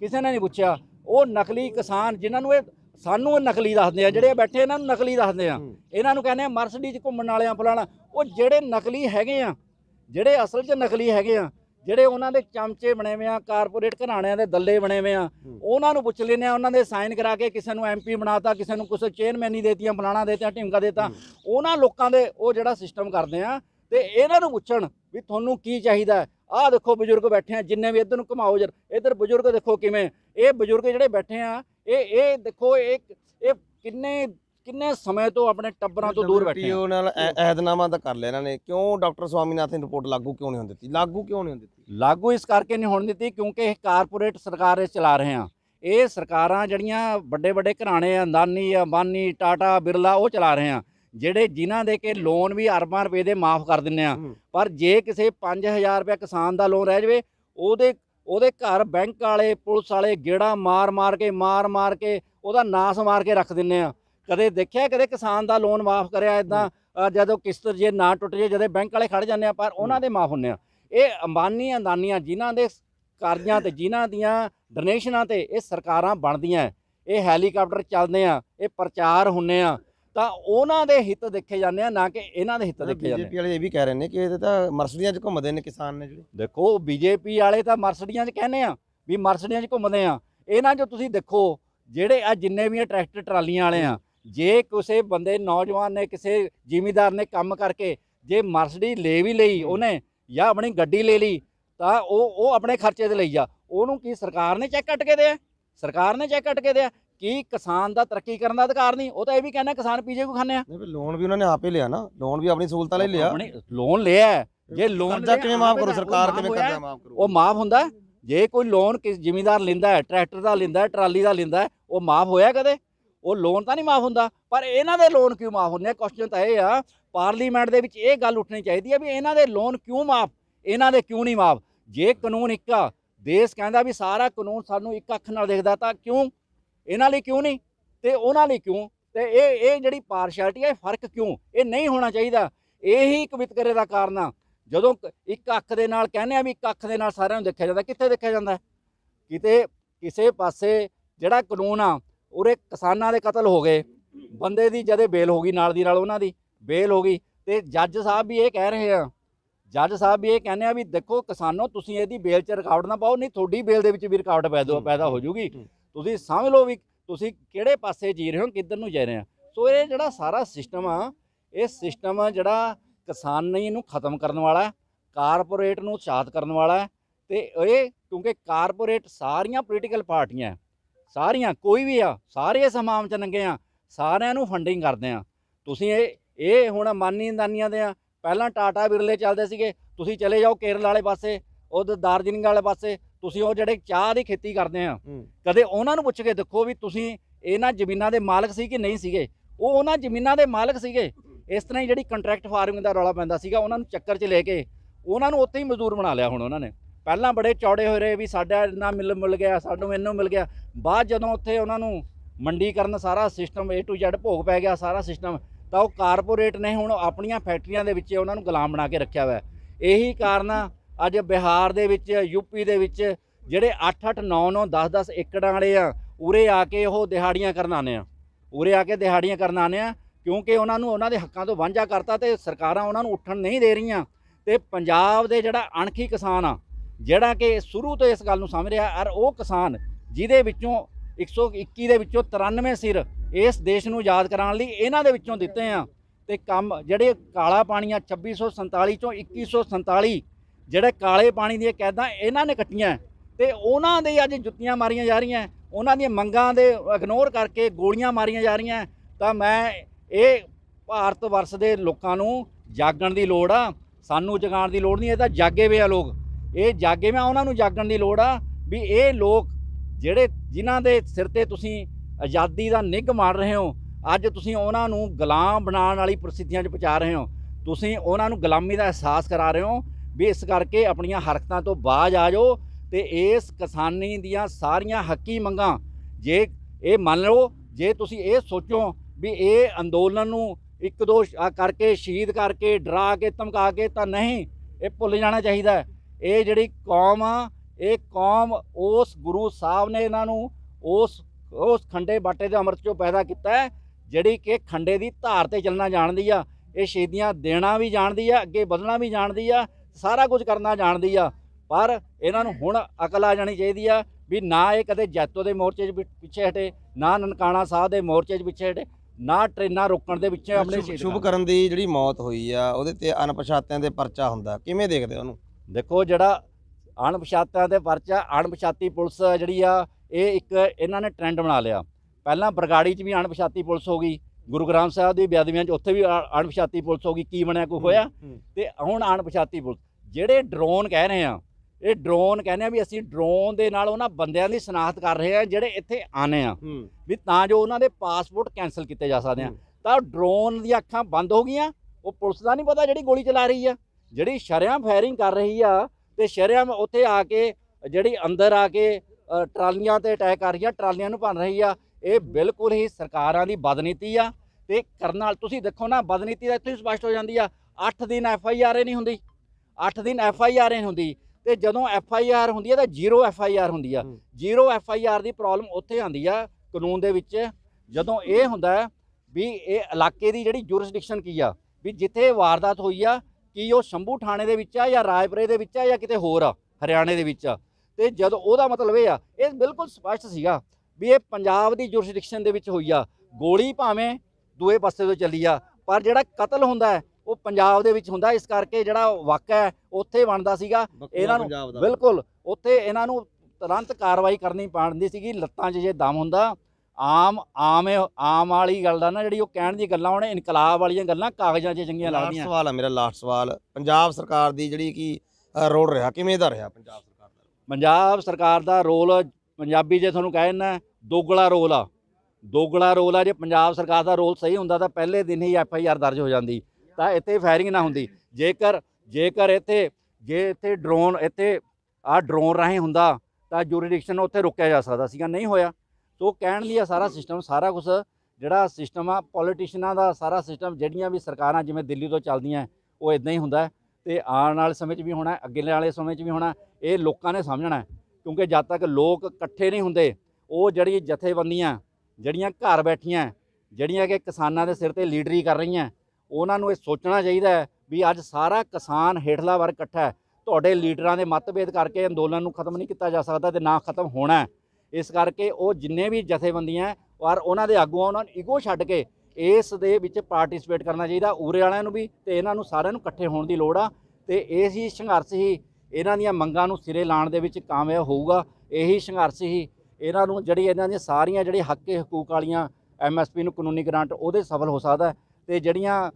ਕਿਸੇ ਨੇ ਨਹੀਂ ਪੁੱਛਿਆ ਉਹ ਨਕਲੀ ਕਿਸਾਨ ਜਿਨ੍ਹਾਂ ਨੂੰ ਇਹ ਸਾਨੂੰ ਨਕਲੀ ਦੱਸਦੇ ਆ ਜਿਹੜੇ ਬੈਠੇ ਇਹਨਾਂ ਨੂੰ ਨਕਲੀ ਦੱਸਦੇ ਆ ਇਹਨਾਂ ਨੂੰ ਕਹਿੰਦੇ ਆ ਮਰਸਡੀਜ਼ ਘੁੰਮਣ ਵਾਲਿਆਂ ਫਲਾਣਾ ਉਹ ਜਿਹੜੇ ਨਕਲੀ ਹੈਗੇ ਆ ਜਿਹੜੇ ਅਸਲ 'ਚ ਨਕਲੀ ਹੈਗੇ ਆ ਜਿਹੜੇ ਉਹਨਾਂ ਦੇ ਚਮਚੇ ਬਣੇ ਹੋਏ ਆ ਕਾਰਪੋਰੇਟ ਘਰਾਣਿਆਂ ਦੇ ਦੱਲੇ ਬਣੇ ਹੋਏ ਆ ਉਹਨਾਂ ਨੂੰ ਪੁੱਛ ਲੈਨੇ ਆ ਉਹਨਾਂ ਦੇ ਸਾਈਨ ਕਰਾ ਕੇ ਕਿਸੇ ਨੂੰ ਐਮਪੀ ਬਣਾਤਾ ਕਿਸੇ ਨੂੰ ਕੁਛ ਚੇਅਰਮੈਨੀ ਦੇਤੀਆਂ ਫਲਾਣਾ ਦੇਤਾ ਢਿੰਗਾ ਦੇਤਾ ਉਹਨਾਂ ਲੋਕਾਂ ਦੇ ਉਹ ਜਿਹੜਾ ਸਿਸਟਮ ਕਰਦੇ ਆ ਤੇ ਇਹਨਾਂ ਨੂੰ ਪੁੱਛਣ ਵੀ ਤੁਹਾਨੂੰ ਕੀ ਚਾਹੀਦਾ ਆਹ ਦੇਖੋ ਬਜ਼ੁਰਗ ਬੈਠੇ ਆ ਜਿੰਨੇ ਵੀ ਇਧਰ ਨੂੰ ਘਮਾਓ ਜਰ ਇਧਰ ਬਜ਼ੁਰਗ ਦੇਖੋ ਕਿਵੇਂ ਇਹ ਬਜ਼ੁਰਗ ਜਿਹੜੇ ਬੈਠੇ ਆ ਇਹ ਇਹ ਦੇਖੋ ਇਹ ਇਹ ਕਿੰਨੇ ਕਿੰਨੇ ਸਮੇਂ ਤੋਂ ਆਪਣੇ ਟੱਬਰਾਂ ਤੋਂ ਦੂਰ ਬੈਠੇ ਹੋ ਨਾਲ ਐਦਨਾਮਾ ਤਾਂ ਕਰ ਲਿਆ ਇਹਨਾਂ ਨੇ ਕਿਉਂ ਡਾਕਟਰ ਸਵਾਮੀਨਾਥਨ ਰਿਪੋਰਟ ਲਾਗੂ ਕਿਉਂ ਨਹੀਂ ਹੁੰਦੀ ਲਾਗੂ ਕਿਉਂ ਨਹੀਂ ਹੁੰਦੀ ਲਾਗੂ ਇਸ ਕਰਕੇ ਨਹੀਂ ਹੋਣ ਦਿੱਤੀ ਕਿਉਂਕਿ ਇਹ ਕਾਰਪੋਰੇਟ ਸਰਕਾਰ ਇਹ ਚਲਾ ਰਹੇ ਆ ਇਹ ਸਰਕਾਰਾਂ ਜਿਹੜੀਆਂ ਵੱਡੇ ਵੱਡੇ ਘਰਾਣੇ ਆ ਅੰਦਾਨੀ ਅੰਬਾਨੀ ਟਾਟਾ ਬਿਰਲਾ ਉਹ ਚਲਾ ਰਹੇ ਆ ਜਿਹੜੇ ਜਿਨ੍ਹਾਂ ਦੇ ਕੇ ਲੋਨ ਵੀ ਅਰਬਾਂ ਰੁਪਏ ਦੇ ਮਾਫ ਕਰ ਦਿੰਨੇ ਆ ਪਰ ਜੇ ਕਿਸੇ 5000 ਰੁਪਏ ਕਿਸਾਨ ਦਾ ਲੋਨ ਰਹਿ ਜਵੇ ਉਹਦੇ ਉਹਦੇ ਘਰ ਬੈਂਕ ਵਾਲੇ ਪੁਲਿਸ ਵਾਲੇ ਗੇੜਾ ਮਾਰ ਮਾਰ ਕੇ ਮਾਰ ਮਾਰ ਕੇ ਉਹਦਾ ਨਾਸ ਮਾਰ ਕੇ ਰੱਖ ਦਿੰਨੇ ਆ ਕਦੇ ਦੇਖਿਆ ਕਦੇ ਕਿਸਾਨ ਦਾ ਲੋਨ ਮਾਫ ਕਰਿਆ ਇਦਾਂ ਜਦੋਂ ਕਿਸ਼ਤ ਜੇ ਨਾ ਟੁੱਟ ਜੇ ਜਦੇ ਬੈਂਕ ਵਾਲੇ ਖੜ ਜਾਂਦੇ ਆ ਪਰ ਉਹਨਾਂ ਦੇ ਮਾਫ ਹੁੰਨੇ ਆ ਇਹ ਅੰਬਾਨੀ ਅੰਦਾਨੀਆਂ ਜਿਨ੍ਹਾਂ ਦੇ ਕਾਰਜਾਂ ਤੇ ਜਿਨ੍ਹਾਂ ਦੀਆਂ ਡੋਨੇਸ਼ਨਾਂ ਤੇ ਇਹ ਸਰਕਾਰਾਂ ਬਣਦੀਆਂ ਇਹ ਹੈਲੀਕਾਪਟਰ ਚੱਲਦੇ ਆ ਇਹ ਪ੍ਰਚਾਰ ਹੁੰਨੇ ਆ ਤਾਂ ਉਹਨਾਂ ਦੇ ਹਿੱਤ ਦੇਖੇ ਜਾਂਦੇ ਆ ਨਾ ਕਿ ਇਹਨਾਂ ਦੇ ਹਿੱਤ ਦੇਖੇ ਜਾਂਦੇ ਬੀਜੇਪੀ ਵਾਲੇ ਇਹ ਵੀ ਕਹਿ ਰਹੇ ਨੇ ਕਿ ਇਹ ਤਾਂ ਮਰਸਡੀਆਂ 'ਚ ਘੁੰਮਦੇ ਨੇ ਕਿਸਾਨ ਨੇ ਜਿਹੜੇ ਦੇਖੋ ਬੀਜੇਪੀ ਵਾਲੇ ਤਾਂ ਮਰਸਡੀਆਂ 'ਚ ਕਹਿੰਦੇ ਆ ਵੀ ਮਰਸਡੀਆਂ 'ਚ ਘੁੰਮਦੇ ਆ ਇਹਨਾਂ 'ਚ ਤੁਸੀਂ ਦੇਖੋ ਜਿਹੜੇ ਆ ਜਿੰਨੇ ਵੀ ਟਰੈਕਟਰ ਟਰਾਲੀਆਂ ਵਾਲੇ ਆ ਜੇ ਕਿਸੇ ਬੰਦੇ ਨੌਜਵਾਨ ਨੇ ਕਿਸੇ ਜ਼ਿਮੀਦਾਰ ਨੇ ਕੰਮ ਕਰਕੇ ਜੇ ਮਰਸਡੀ ਲੈ ਵੀ ਲਈ ਉਹਨੇ ਜਾਂ ਆਪਣੀ ਗੱਡੀ ਲੈ ਲਈ ਤਾਂ ਉਹ ਉਹ ਆਪਣੇ ਖਰਚੇ ਤੇ ਲਈ ਜਾ ਉਹਨੂੰ ਕੀ ਸਰਕਾਰ ਨੇ ਚੈੱਕ ਕੱਟ ਕੇ ਦਿਆ ਸਰਕਾਰ ਨੇ ਚੈੱਕ ਕੱਟ ਕੇ ਦਿਆ ਕੀ ਕਿਸਾਨ ਦਾ ਤਰੱਕੀ ਕਰਨ ਦਾ ਅਧਿਕਾਰ ਨਹੀਂ ਉਹ ਤਾਂ ਇਹ ਵੀ ਕਹਿੰਦਾ ਕਿਸਾਨ ਪੀਜੇ ਕੋ ਖਾਣੇ ਆ ਨਹੀਂ ਫਿਰ ਲੋਨ ਵੀ ਉਹਨਾਂ ਨੇ ਆਪੇ ਲਿਆ ਨਾ ਲੋਨ ਵੀ ਆਪਣੀ ਸਹੂਲਤਾਂ ਲਈ ਲਿਆ ਲੋਨ ਲਿਆ ਜੇ ਲੋਨ ਦਾ ਕਿਵੇਂ ਮਾਫ ਕਰੋ ਸਰਕਾਰ ਕਿਵੇਂ ਕਰਦਾ ਮਾਫ ਕਰੋ ਉਹ ਮਾਫ ਹੁੰਦਾ ਜੇ ਕੋਈ ਲੋਨ ਕਿਸ ਜ਼ਿਮੀਂਦਾਰ ਲੈਂਦਾ ਹੈ ਟਰੈਕਟਰ ਦਾ ਲੈਂਦਾ ਹੈ ਟਰਾਲੀ ਦਾ ਲੈਂਦਾ ਹੈ ਉਹ ਮਾਫ ਹੋਇਆ ਕਦੇ ਉਹ ਲੋਨ ਤਾਂ ਨਹੀਂ ਮਾਫ ਹੁੰਦਾ ਪਰ ਇਹਨਾਂ ਦੇ ਲੋਨ ਕਿਉਂ ਮਾਫ ਹੁੰਦੇ ਆ ਕੁਐਸਚਨ ਤਾਂ ਇਹ ਆ ਪਾਰਲੀਮੈਂਟ ਦੇ ਵਿੱਚ ਇਹ ਗੱਲ ਉੱਠਣੀ ਚਾਹੀਦੀ ਆ ਵੀ ਇਹਨਾਂ ਦੇ ਲੋਨ ਕਿਉਂ ਮਾਫ ਇਹਨਾਂ ਦੇ ਕਿਉਂ ਨਹੀਂ ਮਾਫ ਜੇ ਕਾਨੂੰਨ ਇੱਕ ਆ ਦੇਸ਼ ਕਹਿੰਦਾ ਵੀ ਸਾਰਾ ਕਾਨੂੰਨ ਸਾਨੂੰ ਇੱਕ ਅੱਖ ਨਾਲ ਦੇਖਦਾ ਤਾਂ ਕਿਉਂ ਇਹਨਾਂ ਲਈ ਕਿਉਂ ਨਹੀਂ ਤੇ ਉਹਨਾਂ ਲਈ ਕਿਉਂ ਤੇ ਇਹ ਇਹ ਜਿਹੜੀ ਆ ਇਹ ਫਰਕ ਕਿਉਂ ਇਹ ਨਹੀਂ ਹੋਣਾ ਚਾਹੀਦਾ ਇਹੀ ਕਵਿਤ ਕਰੇ ਦਾ ਕਾਰਨ ਆ ਜਦੋਂ ਇੱਕ ਅੱਖ ਦੇ ਨਾਲ ਕਹਿੰਦੇ ਆ ਵੀ ਇੱਕ ਅੱਖ ਦੇ ਨਾਲ ਸਾਰਿਆਂ ਨੂੰ ਦੇਖਿਆ ਜਾਂਦਾ ਕਿੱਥੇ ਦੇਖਿਆ ਜਾਂਦਾ ਕਿਤੇ ਕਿਸੇ ਪਾਸੇ ਜਿਹੜਾ ਕਾਨੂੰਨ ਆ ਉਰੇ ਕਿਸਾਨਾਂ ਦੇ ਕਤਲ ਹੋ ਗਏ ਬੰਦੇ ਦੀ ਜਦੇ ਬੇਲ ਹੋ ਗਈ ਨਾਲ ਦੀ ਨਾਲ ਉਹਨਾਂ ਦੀ ਬੇਲ ਹੋ ਗਈ ਤੇ ਜੱਜ ਸਾਹਿਬ ਵੀ ਇਹ ਕਹਿ ਰਹੇ ਆ ਜੱਜ ਸਾਹਿਬ ਵੀ ਇਹ ਕਹਿੰਦੇ ਆ ਵੀ ਦੇਖੋ ਕਿਸਾਨੋ ਤੁਸੀਂ ਇਹਦੀ ਬੇਲ 'ਚ ਰਿਕਾਰਡ ਨਾ ਪਾਓ ਨਹੀਂ ਤੁਹਾਡੀ ਬੇਲ ਦੇ ਵਿੱਚ ਵੀ ਰਿਕਾਰਡ ਪੈਦਾ ਪੈਦਾ ਹੋ ਜੂਗੀ ਤੁਸੀਂ ਸਮਝ ਲਓ ਵੀ ਤੁਸੀਂ ਕਿਹੜੇ ਪਾਸੇ ਜੀ ਰਹੇ ਹੋ ਕਿੱਧਰ ਨੂੰ ਜਾ ਰਹੇ ਆ ਸੋ ਇਹ ਜਿਹੜਾ ਸਾਰਾ ਸਿਸਟਮ ਆ ਇਹ ਸਿਸਟਮ ਆ ਜਿਹੜਾ ਨਹੀਂ ਇਹਨੂੰ ਖਤਮ ਕਰਨ ਵਾਲਾ ਕਾਰਪੋਰੇਟ ਨੂੰ ਉਤਸ਼ਾਹਤ ਕਰਨ ਵਾਲਾ ਤੇ ਇਹ ਕਿਉਂਕਿ ਕਾਰਪੋਰੇਟ ਸਾਰੀਆਂ ਪੋਲੀਟੀਕਲ ਪਾਰਟੀਆਂ ਸਾਰੀਆਂ ਕੋਈ ਵੀ ਆ ਸਾਰੇ ਸਮਾਮ ਚ ਨੰਗੇ ਆ ਸਾਰਿਆਂ ਨੂੰ ਫੰਡਿੰਗ ਕਰਦੇ ਆ ਤੁਸੀਂ ਇਹ ਇਹ ਹੁਣ ਮਾਨੀ ਇੰਦਾਨੀਆਂ ਦੇ ਆ ਪਹਿਲਾਂ ਟਾਟਾ ਬਿਰਲੇ ਚੱਲਦੇ ਸੀਗੇ ਤੁਸੀਂ ਚਲੇ ਜਾਓ ਕੇਰਲ ਵਾਲੇ ਪਾਸੇ ਉਧਰ ਦਾਰਜਿੰਗ ਵਾਲੇ ਪਾਸੇ ਤੁਸੀਂ ਉਹ ਜਿਹੜੇ ਚਾਹ ਦੀ ਖੇਤੀ ਕਰਦੇ ਆ ਕਦੇ ਉਹਨਾਂ ਨੂੰ ਪੁੱਛ ਕੇ ਦੇਖੋ ਵੀ ਤੁਸੀਂ ਇਹਨਾਂ ਜ਼ਮੀਨਾਂ ਦੇ ਮਾਲਕ ਸੀ ਕਿ ਨਹੀਂ ਸੀਗੇ ਉਹ ਉਹਨਾਂ ਜ਼ਮੀਨਾਂ ਦੇ ਮਾਲਕ ਸੀਗੇ ਇਸ ਤਰ੍ਹਾਂ ਹੀ ਜਿਹੜੀ ਕੰਟਰੈਕਟ ਫਾਰਮਿੰਗ ਦਾ ਰੌਲਾ ਪੈਂਦਾ ਸੀਗਾ ਉਹਨਾਂ ਨੂੰ ਚੱਕਰ 'ਚ ਲੈ ਕੇ ਉਹਨਾਂ ਨੂੰ ਉੱਥੇ ਹੀ ਮਜ਼ਦੂਰ ਬਣਾ ਲਿਆ ਹੁਣ ਉਹਨਾਂ ਨੇ ਪਹਿਲਾਂ ਬੜੇ ਚੌੜੇ ਹੋਏ ਰਹੇ ਵੀ ਸਾਡਾ ਇੰਨਾ ਮਿਲ ਮਿਲ ਗਿਆ ਸਾਨੂੰ ਇਹਨੂੰ ਮਿਲ ਗਿਆ ਬਾਅਦ ਜਦੋਂ ਉੱਥੇ ਉਹਨਾਂ ਨੂੰ ਮੰਡੀਕਰਨ ਸਾਰਾ ਸਿਸਟਮ A to Z ਭੋਗ ਪੈ ਗਿਆ ਸਾਰਾ ਸਿਸਟਮ ਤਾਂ ਉਹ ਕਾਰਪੋਰੇਟ ਨੇ ਹੁਣ ਆਪਣੀਆਂ ਫੈਕਟਰੀਆਂ ਦੇ ਵਿੱਚ ਉਹਨਾਂ ਨੂੰ ਗੁਲਾਮ ਬਣਾ ਕੇ ਰੱਖਿਆ ਹੋਇਆ ਇਹੀ ਕਾਰਨ ਅੱਜ ਬਿਹਾਰ ਦੇ ਵਿੱਚ ਯੂਪੀ ਦੇ ਵਿੱਚ ਜਿਹੜੇ 8-8 9-9 10-10 ਏਕੜਾਂ ਵਾਲੇ ਆ ਉਰੇ ਆ ਕੇ ਉਹ ਦਿਹਾੜੀਆਂ ਕਰਨ ਆਨੇ ਆ ਉਰੇ ਆ ਕੇ ਦਿਹਾੜੀਆਂ ਕਰਨ ਆਨੇ ਆ ਕਿਉਂਕਿ ਉਹਨਾਂ ਨੂੰ ਉਹਨਾਂ ਦੇ ਹੱਕਾਂ ਤੋਂ ਵਾਂਝਾ ਕਰਤਾ ਤੇ ਸਰਕਾਰਾਂ ਉਹਨਾਂ ਨੂੰ ਉੱਠਣ ਨਹੀਂ ਦੇ ਰਹੀਆਂ ਤੇ ਪੰਜਾਬ ਦੇ ਜਿਹੜਾ ਅਣਖੀ ਕਿਸਾਨ ਆ ਜਿਹੜਾ ਕਿ ਸ਼ੁਰੂ ਤੋਂ ਇਸ ਗੱਲ ਨੂੰ ਸਮਝ ਰਿਹਾ ਔਰ ਉਹ ਕਿਸਾਨ ਜਿਹਦੇ ਵਿੱਚੋਂ 121 ਦੇ ਵਿੱਚੋਂ 93 ਸਿਰ ਇਸ ਦੇਸ਼ ਨੂੰ ਯਾਦ ਕਰਾਉਣ ਲਈ ਇਹਨਾਂ ਦੇ ਵਿੱਚੋਂ ਦਿੱਤੇ ਆ ਤੇ ਕੰਮ ਜਿਹੜੇ ਕਾਲਾ ਪਾਣੀ ਆ 2647 ਚੋਂ 2147 ਜਿਹੜੇ ਕਾਲੇ ਪਾਣੀ ਦੀਆਂ ਕੈਦਾਂ ਇਹਨਾਂ ਨੇ ਕੱਟੀਆਂ ਤੇ ਉਹਨਾਂ ਦੇ ਅੱਜ ਜੁੱਤੀਆਂ ਮਾਰੀਆਂ ਜਾ ਰਹੀਆਂ ਉਹਨਾਂ ਦੀਆਂ ਮੰਗਾਂ ਦੇ ਇਗਨੋਰ ਕਰਕੇ ਗੋਲੀਆਂ ਮਾਰੀਆਂ ਜਾ ਰਹੀਆਂ ਤਾਂ ਮੈਂ ਇਹ ਭਾਰਤ ਵਰਸ ਦੇ ਲੋਕਾਂ ਨੂੰ ਜਾਗਣ ਦੀ ਲੋੜ ਆ ਸਾਨੂੰ ਜਗਾਉਣ ਦੀ ਲੋੜ ਨਹੀਂ ਇਹ ਤਾਂ ਜਾਗੇ ਵੇ ਆ ਲੋਕ ਇਹ ਜਾਗੇ ਮੈਂ ਉਹਨਾਂ ਨੂੰ ਜਾਗਣ ਦੀ ਲੋੜ ਆ ਵੀ ਇਹ ਲੋਕ ਜਿਹੜੇ ਜਿਨ੍ਹਾਂ ਦੇ ਸਿਰ ਤੇ ਤੁਸੀਂ ਆਜ਼ਾਦੀ ਦਾ ਨਿੱਘ ਮਾਰ ਰਹੇ ਹੋ ਅੱਜ ਤੁਸੀਂ ਉਹਨਾਂ ਨੂੰ ਗੁਲਾਮ ਬਣਾਉਣ ਵਾਲੀ ਪ੍ਰਸਿੱਧੀਆਂ 'ਚ ਪਹੁੰਚਾ ਰਹੇ ਹੋ ਤੁਸੀਂ ਉਹਨਾਂ ਨੂੰ ਗੁਲਾਮੀ ਦਾ ਅਹਿਸਾਸ ਕਰਾ ਰਹੇ ਹੋ ਵੀ ਇਸ ਕਰਕੇ ਆਪਣੀਆਂ ਹਰਕਤਾਂ ਤੋਂ ਬਾਜ ਆ ਜਾਓ ਤੇ ਇਸ ਕਿਸਾਨੀ ਦੀਆਂ ਸਾਰੀਆਂ ਹੱਕੀ ਮੰਗਾਂ ਜੇ ਇਹ ਮੰਨ ਲਓ ਜੇ ਤੁਸੀਂ ਇਹ ਸੋਚੋ ਵੀ ਇਹ ਅੰਦੋਲਨ ਨੂੰ ਇੱਕ ਦੋ ਕਰਕੇ ਸ਼ਹੀਦ ਕਰਕੇ ਡਰਾ ਕੇ ਧਮਕਾ ਕੇ ਤਾਂ ਨਹੀਂ ਇਹ ਭੁੱਲ ਜਾਣਾ ਚਾਹੀਦਾ ਇਹ ਜਿਹੜੀ ਕੌਮ ਆ ਇਹ ਕੌਮ ਉਸ ਗੁਰੂ ਸਾਹਿਬ ਨੇ ਇਹਨਾਂ ਨੂੰ ਉਸ ਉਸ ਖੰਡੇ ਬਾਟੇ ਦੇ ਅੰਮ੍ਰਿਤ ਚੋਂ ਪੈਦਾ ਕੀਤਾ ਜਿਹੜੀ ਕਿ ਖੰਡੇ ਦੀ ਧਾਰ ਤੇ ਚੱਲਣਾ ਜਾਣਦੀ ਆ ਇਹ ਸ਼ਹੀਦੀਆਂ ਦੇਣਾ ਵੀ ਜਾਣਦੀ ਆ ਅੱਗੇ ਵਧਣਾ ਵੀ ਜਾਣਦੀ ਆ ਸਾਰਾ ਕੁਝ ਕਰਨਾ ਜਾਣਦੀ ਆ ਪਰ ਇਹਨਾਂ ਨੂੰ ਹੁਣ ਅਕਲ ਆ ਜਾਣੀ ਚਾਹੀਦੀ ਆ ਵੀ ਨਾ ਇਹ ਕਦੇ ਜੈਤੋ ਦੇ ਮੋਰਚੇ ਦੇ ਪਿੱਛੇ ਹਟੇ ਨਾ ਨਨਕਾਣਾ ਸਾਹਿਬ ਦੇ ਮੋਰਚੇ ਦੇ ਪਿੱਛੇ ਹਟੇ ਨਾ ਟ੍ਰੇਨਾਂ ਰੋਕਣ ਦੇ ਵਿੱਚ ਆਪਣੇ ਸ਼ੁਭ ਕਰਨ ਦੀ ਜਿਹੜੀ ਮੌਤ ਹੋਈ ਆ ਉਹਦੇ ਤੇ ਅਨਪਛਾਤਿਆਂ ਦੇ ਪਰਚਾ ਹੁੰਦਾ ਕਿਵੇਂ ਦੇਖਦੇ ਉਹਨੂੰ ਦੇਖੋ ਜਿਹੜਾ ਅਣਪਛਾਤਾਂ ਦੇ ਪਰਚਾ ਅਣਪਛਾਤੀ ਪੁਲਿਸ ਜਿਹੜੀ ਆ ਇਹ ਇੱਕ ਇਹਨਾਂ ਨੇ ਟ੍ਰੈਂਡ ਬਣਾ ਲਿਆ ਪਹਿਲਾਂ ਬਰਗਾੜੀ 'ਚ ਵੀ ਅਣਪਛਾਤੀ ਪੁਲਿਸ ਹੋ ਗਈ ਗੁਰੂਗ੍ਰਾਮ ਸਾਹਿਬ ਦੀ ਬਿਆਦਵੀਆਂ 'ਚ ਉੱਥੇ ਵੀ ਅਣਪਛਾਤੀ ਪੁਲਿਸ ਹੋ ਗਈ ਕੀ ਬਣਿਆ ਕੋਈ ਹੋਇਆ ਤੇ ਹੁਣ ਅਣਪਛਾਤੀ ਪੁਲਿਸ ਜਿਹੜੇ ਡਰੋਨ ਕਹਿ ਰਹੇ ਆ ਇਹ ਡਰੋਨ ਕਹਿੰਦੇ ਆ ਵੀ ਅਸੀਂ ਡਰੋਨ ਦੇ ਨਾਲ ਉਹਨਾਂ ਬੰਦਿਆਂ ਦੀ ਸਨਾਖਤ ਕਰ ਰਹੇ ਆ ਜਿਹੜੇ ਇੱਥੇ ਆਨੇ ਆ ਵੀ ਤਾਂ ਜੋ ਉਹਨਾਂ ਦੇ ਪਾਸਪੋਰਟ ਕੈਨਸਲ ਕੀਤੇ ਜਾ ਸਕਦੇ ਆ ਤਾਂ ਡਰੋਨ ਦੀਆਂ ਅੱਖਾਂ ਬੰਦ ਹੋ ਗਈਆਂ ਉਹ ਪੁਲਿਸ ਦਾ ਨਹੀਂ ਪਤਾ ਜਿਹੜੀ ਗੋਲੀ ਚਲਾ ਰਹੀ ਆ ਜਿਹੜੀ ਸ਼ਰਿਆਂ ਫਾਇਰਿੰਗ ਕਰ ਰਹੀ ਆ ਤੇ ਸ਼ਰਿਆਂ ਉੱਥੇ ਆ ਕੇ ਜਿਹੜੀ ਅੰਦਰ ਆ ਕੇ ਟਰਾਲੀਆਂ ਤੇ ਅਟੈਕ ਕਰ ਰਹੀ ਆ ਟਰਾਲੀਆਂ ਨੂੰ ਭੰਨ ਰਹੀ ਆ ਇਹ ਬਿਲਕੁਲ ਹੀ ਸਰਕਾਰਾਂ ਦੀ ਬਦਨੀਤੀ ਆ ਤੇ ਕਰਨਾਲ ਤੁਸੀਂ ਦੇਖੋ ਨਾ ਬਦਨੀਤੀ ਦਾ ਇੱਥੇ ਹੀ ਸਪਸ਼ਟ ਹੋ ਜਾਂਦੀ ਆ 8 ਦਿਨ ਐਫ ਆਈ ਆਰ ਨਹੀਂ ਹੁੰਦੀ 8 ਦਿਨ ਐਫ ਆਈ ਆਰ ਨਹੀਂ ਹੁੰਦੀ ਤੇ ਜਦੋਂ ਐਫ ਆਈ ਆਰ ਹੁੰਦੀ ਆ ਤਾਂ ਜ਼ੀਰੋ ਐਫ ਆਈ ਆਰ ਹੁੰਦੀ ਆ ਜ਼ੀਰੋ ਐਫ ਆਈ ਆਰ ਦੀ ਪ੍ਰੋਬਲਮ ਉੱਥੇ ਆਂਦੀ ਆ ਕਾਨੂੰਨ ਦੇ ਵਿੱਚ ਜਦੋਂ ਇਹ ਹੁੰਦਾ ਵੀ ਇਹ ਇਲਾਕੇ ਦੀ ਜਿਹੜੀ ਜੁਰਿਸਡਿਕਸ਼ਨ ਕੀ ਆ ਵੀ ਜਿੱਥੇ ਵਾਰਦਾਤ ਹੋਈ ਆ ਕੀ ਉਹ ਸ਼ੰਭੂ ਥਾਣੇ ਦੇ ਵਿੱਚ ਆ ਜਾਂ ਰਾਜਪੁਰੇ ਦੇ ਵਿੱਚ ਆ ਜਾਂ ਕਿਤੇ ਹੋਰ ਆ ਹਰਿਆਣੇ ਦੇ ਵਿੱਚ ਆ ਤੇ ਜਦੋਂ ਉਹਦਾ ਮਤਲਬ ਇਹ ਆ ਇਹ ਬਿਲਕੁਲ ਸਪਸ਼ਟ ਸੀਗਾ ਵੀ ਇਹ ਪੰਜਾਬ ਦੀ ਜੁਰਿਸਡਿਕਸ਼ਨ ਦੇ ਵਿੱਚ ਹੋਈ ਆ ਗੋਲੀ ਭਾਵੇਂ ਦੂਏ ਪਾਸੇ ਤੋਂ ਚੱਲੀ ਆ ਪਰ ਜਿਹੜਾ ਕਤਲ ਹੁੰਦਾ ਹੈ ਉਹ ਪੰਜਾਬ ਦੇ ਵਿੱਚ ਹੁੰਦਾ ਇਸ ਕਰਕੇ ਜਿਹੜਾ ਵਾਕਾ ਹੈ ਉੱਥੇ ਬਣਦਾ ਸੀਗਾ ਇਹਨਾਂ ਨੂੰ ਬਿਲਕੁਲ ਉੱਥੇ ਇਹਨਾਂ ਨੂੰ ਤੁਰੰਤ ਕਾਰਵਾਈ ਕਰਨੀ ਪੈਂਦੀ ਸੀਗੀ ਲੱਤਾਂ 'ਚ ਜੇ ਦਮ ਹੁੰਦਾ ਆਮ ਆਮ ਆਮ ਵਾਲੀ ਗੱਲ ਦਾ ਨਾ ਜਿਹੜੀ ਉਹ ਕਹਿਣ ਦੀ ਗੱਲਾਂ ਉਹਨੇ ਇਨਕਲਾਬ ਵਾਲੀਆਂ ਗੱਲਾਂ ਕਾਗਜ਼ਾਂ 'ਚ ਚੰਗੀਆਂ ਲੱਗਦੀਆਂ ਲਾਸਟ ਸਵਾਲ ਆ ਮੇਰਾ ਲਾਸਟ ਸਵਾਲ ਪੰਜਾਬ ਸਰਕਾਰ ਦੀ ਜਿਹੜੀ ਕੀ ਰੋਲ ਰਿਹਾ ਕਿਵੇਂ ਦਾ ਰਿਹਾ ਪੰਜਾਬ ਸਰਕਾਰ ਦਾ ਪੰਜਾਬ ਸਰਕਾਰ ਦਾ ਰੋਲ ਪੰਜਾਬੀ ਜੇ ਤੁਹਾਨੂੰ ਕਹਿ ਦਿੰਨਾ ਦੋਗਲਾ ਰੋਲ ਆ ਦੋਗਲਾ ਰੋਲ ਆ ਜੇ ਪੰਜਾਬ ਸਰਕਾਰ ਦਾ ਰੋਲ ਸਹੀ ਹੁੰਦਾ ਤਾਂ ਪਹਿਲੇ ਦਿਨ ਹੀ ਐਫ ਆਈ ਆਰ ਦਰਜ ਹੋ ਜਾਂਦੀ ਤਾਂ ਇੱਥੇ ਫਾਇਰਿੰਗ ਨਾ ਹੁੰਦੀ ਜੇਕਰ ਜੇਕਰ ਇੱਥੇ ਜੇ ਇੱਥੇ ਡਰੋਨ ਇੱਥੇ ਆ ਡਰੋਨ ਰਾਹੀਂ ਹੁੰਦਾ ਤਾਂ ਜੂਰੀਡਿਕਸ਼ਨ ਉੱਥੇ ਰੁਕਿਆ ਜਾ ਸਕਦਾ ਸੀਗਾ ਨਹੀਂ ਹੋਇਆ ਸੋ ਕਹਿਣ ਲਈ ਆ ਸਾਰਾ ਸਿਸਟਮ ਸਾਰਾ ਕੁਝ ਜਿਹੜਾ ਸਿਸਟਮ ਆ ਪੋਲੀਟੀਸ਼ੀਨਾਂ ਦਾ ਸਾਰਾ ਸਿਸਟਮ ਜਿਹੜੀਆਂ ਵੀ ਸਰਕਾਰਾਂ ਜਿਵੇਂ ਦਿੱਲੀ ਤੋਂ ਚੱਲਦੀਆਂ ਉਹ ਇਦਾਂ ਹੀ ਹੁੰਦਾ ਤੇ ਆਉਣ ਵਾਲੇ ਸਮੇਂ 'ਚ ਵੀ ਹੋਣਾ ਅੱਗੇ ਵਾਲੇ ਸਮੇਂ 'ਚ ਵੀ ਹੋਣਾ ਇਹ ਲੋਕਾਂ ਨੇ ਸਮਝਣਾ ਕਿਉਂਕਿ ਜਦ ਤੱਕ ਲੋਕ ਇਕੱਠੇ ਨਹੀਂ ਹੁੰਦੇ ਉਹ ਜਿਹੜੀ ਜਥੇਬੰਦੀਆਂ ਜਿਹੜੀਆਂ ਘਰ ਬੈਠੀਆਂ ਜਿਹੜੀਆਂ ਕਿ ਕਿਸਾਨਾਂ ਦੇ ਸਿਰ ਤੇ ਲੀਡਰੀ ਕਰ ਰਹੀਆਂ ਉਹਨਾਂ ਨੂੰ ਇਹ ਸੋਚਣਾ ਚਾਹੀਦਾ ਹੈ ਵੀ ਅੱਜ ਸਾਰਾ ਕਿਸਾਨ ਹੇਠਲਾ ਵਰਗ ਇਕੱਠਾ ਹੈ ਤੁਹਾਡੇ ਲੀਡਰਾਂ ਦੇ ਮਤਭੇਦ ਕਰਕੇ ਅੰਦੋਲਨ ਨੂੰ ਖਤਮ ਨਹੀਂ ਕੀਤਾ ਜਾ ਸਕਦਾ ਤੇ ਨਾ ਖਤਮ ਹੋਣਾ ਇਸ ਕਰਕੇ ਉਹ ਜਿੰਨੇ ਵੀ ਜਥੇਬੰਦੀਆਂ ਔਰ ਉਹਨਾਂ ਦੇ ਆਗੂਆਂ ਉਹਨਾਂ ਨੂੰ ਈਗੋ ਛੱਡ ਕੇ ਇਸ ਦੇ ਵਿੱਚ ਪਾਰਟਿਸਿਪੇਟ ਕਰਨਾ ਚਾਹੀਦਾ ਉਰੇ ਵਾਲਿਆਂ ਨੂੰ ਵੀ ਤੇ ਇਹਨਾਂ ਨੂੰ ਸਾਰਿਆਂ ਨੂੰ ਇਕੱਠੇ ਹੋਣ ਦੀ ਲੋੜ ਆ ਤੇ ਇਹ ਹੀ ਸੰਘਰਸ਼ ਹੀ ਇਹਨਾਂ ਦੀਆਂ ਮੰਗਾਂ ਨੂੰ ਸਿਰੇ ਲਾਣ ਦੇ ਵਿੱਚ ਕਾਮਯਾਬ ਹੋਊਗਾ ਇਹੀ ਸੰਘਰਸ਼ ਹੀ ਇਹਨਾਂ ਨੂੰ ਜਿਹੜੀ ਇਹਨਾਂ ਦੀਆਂ ਸਾਰੀਆਂ ਜਿਹੜੇ ਹੱਕੇ ਹਕੂਕ ਵਾਲੀਆਂ ਐਮਐਸਪੀ ਨੂੰ ਕਾਨੂੰਨੀ ਗ੍ਰਾਂਟ ਉਹਦੇ ਸਫਲ ਹੋ ਸਕਦਾ ਤੇ ਜਿਹੜੀਆਂ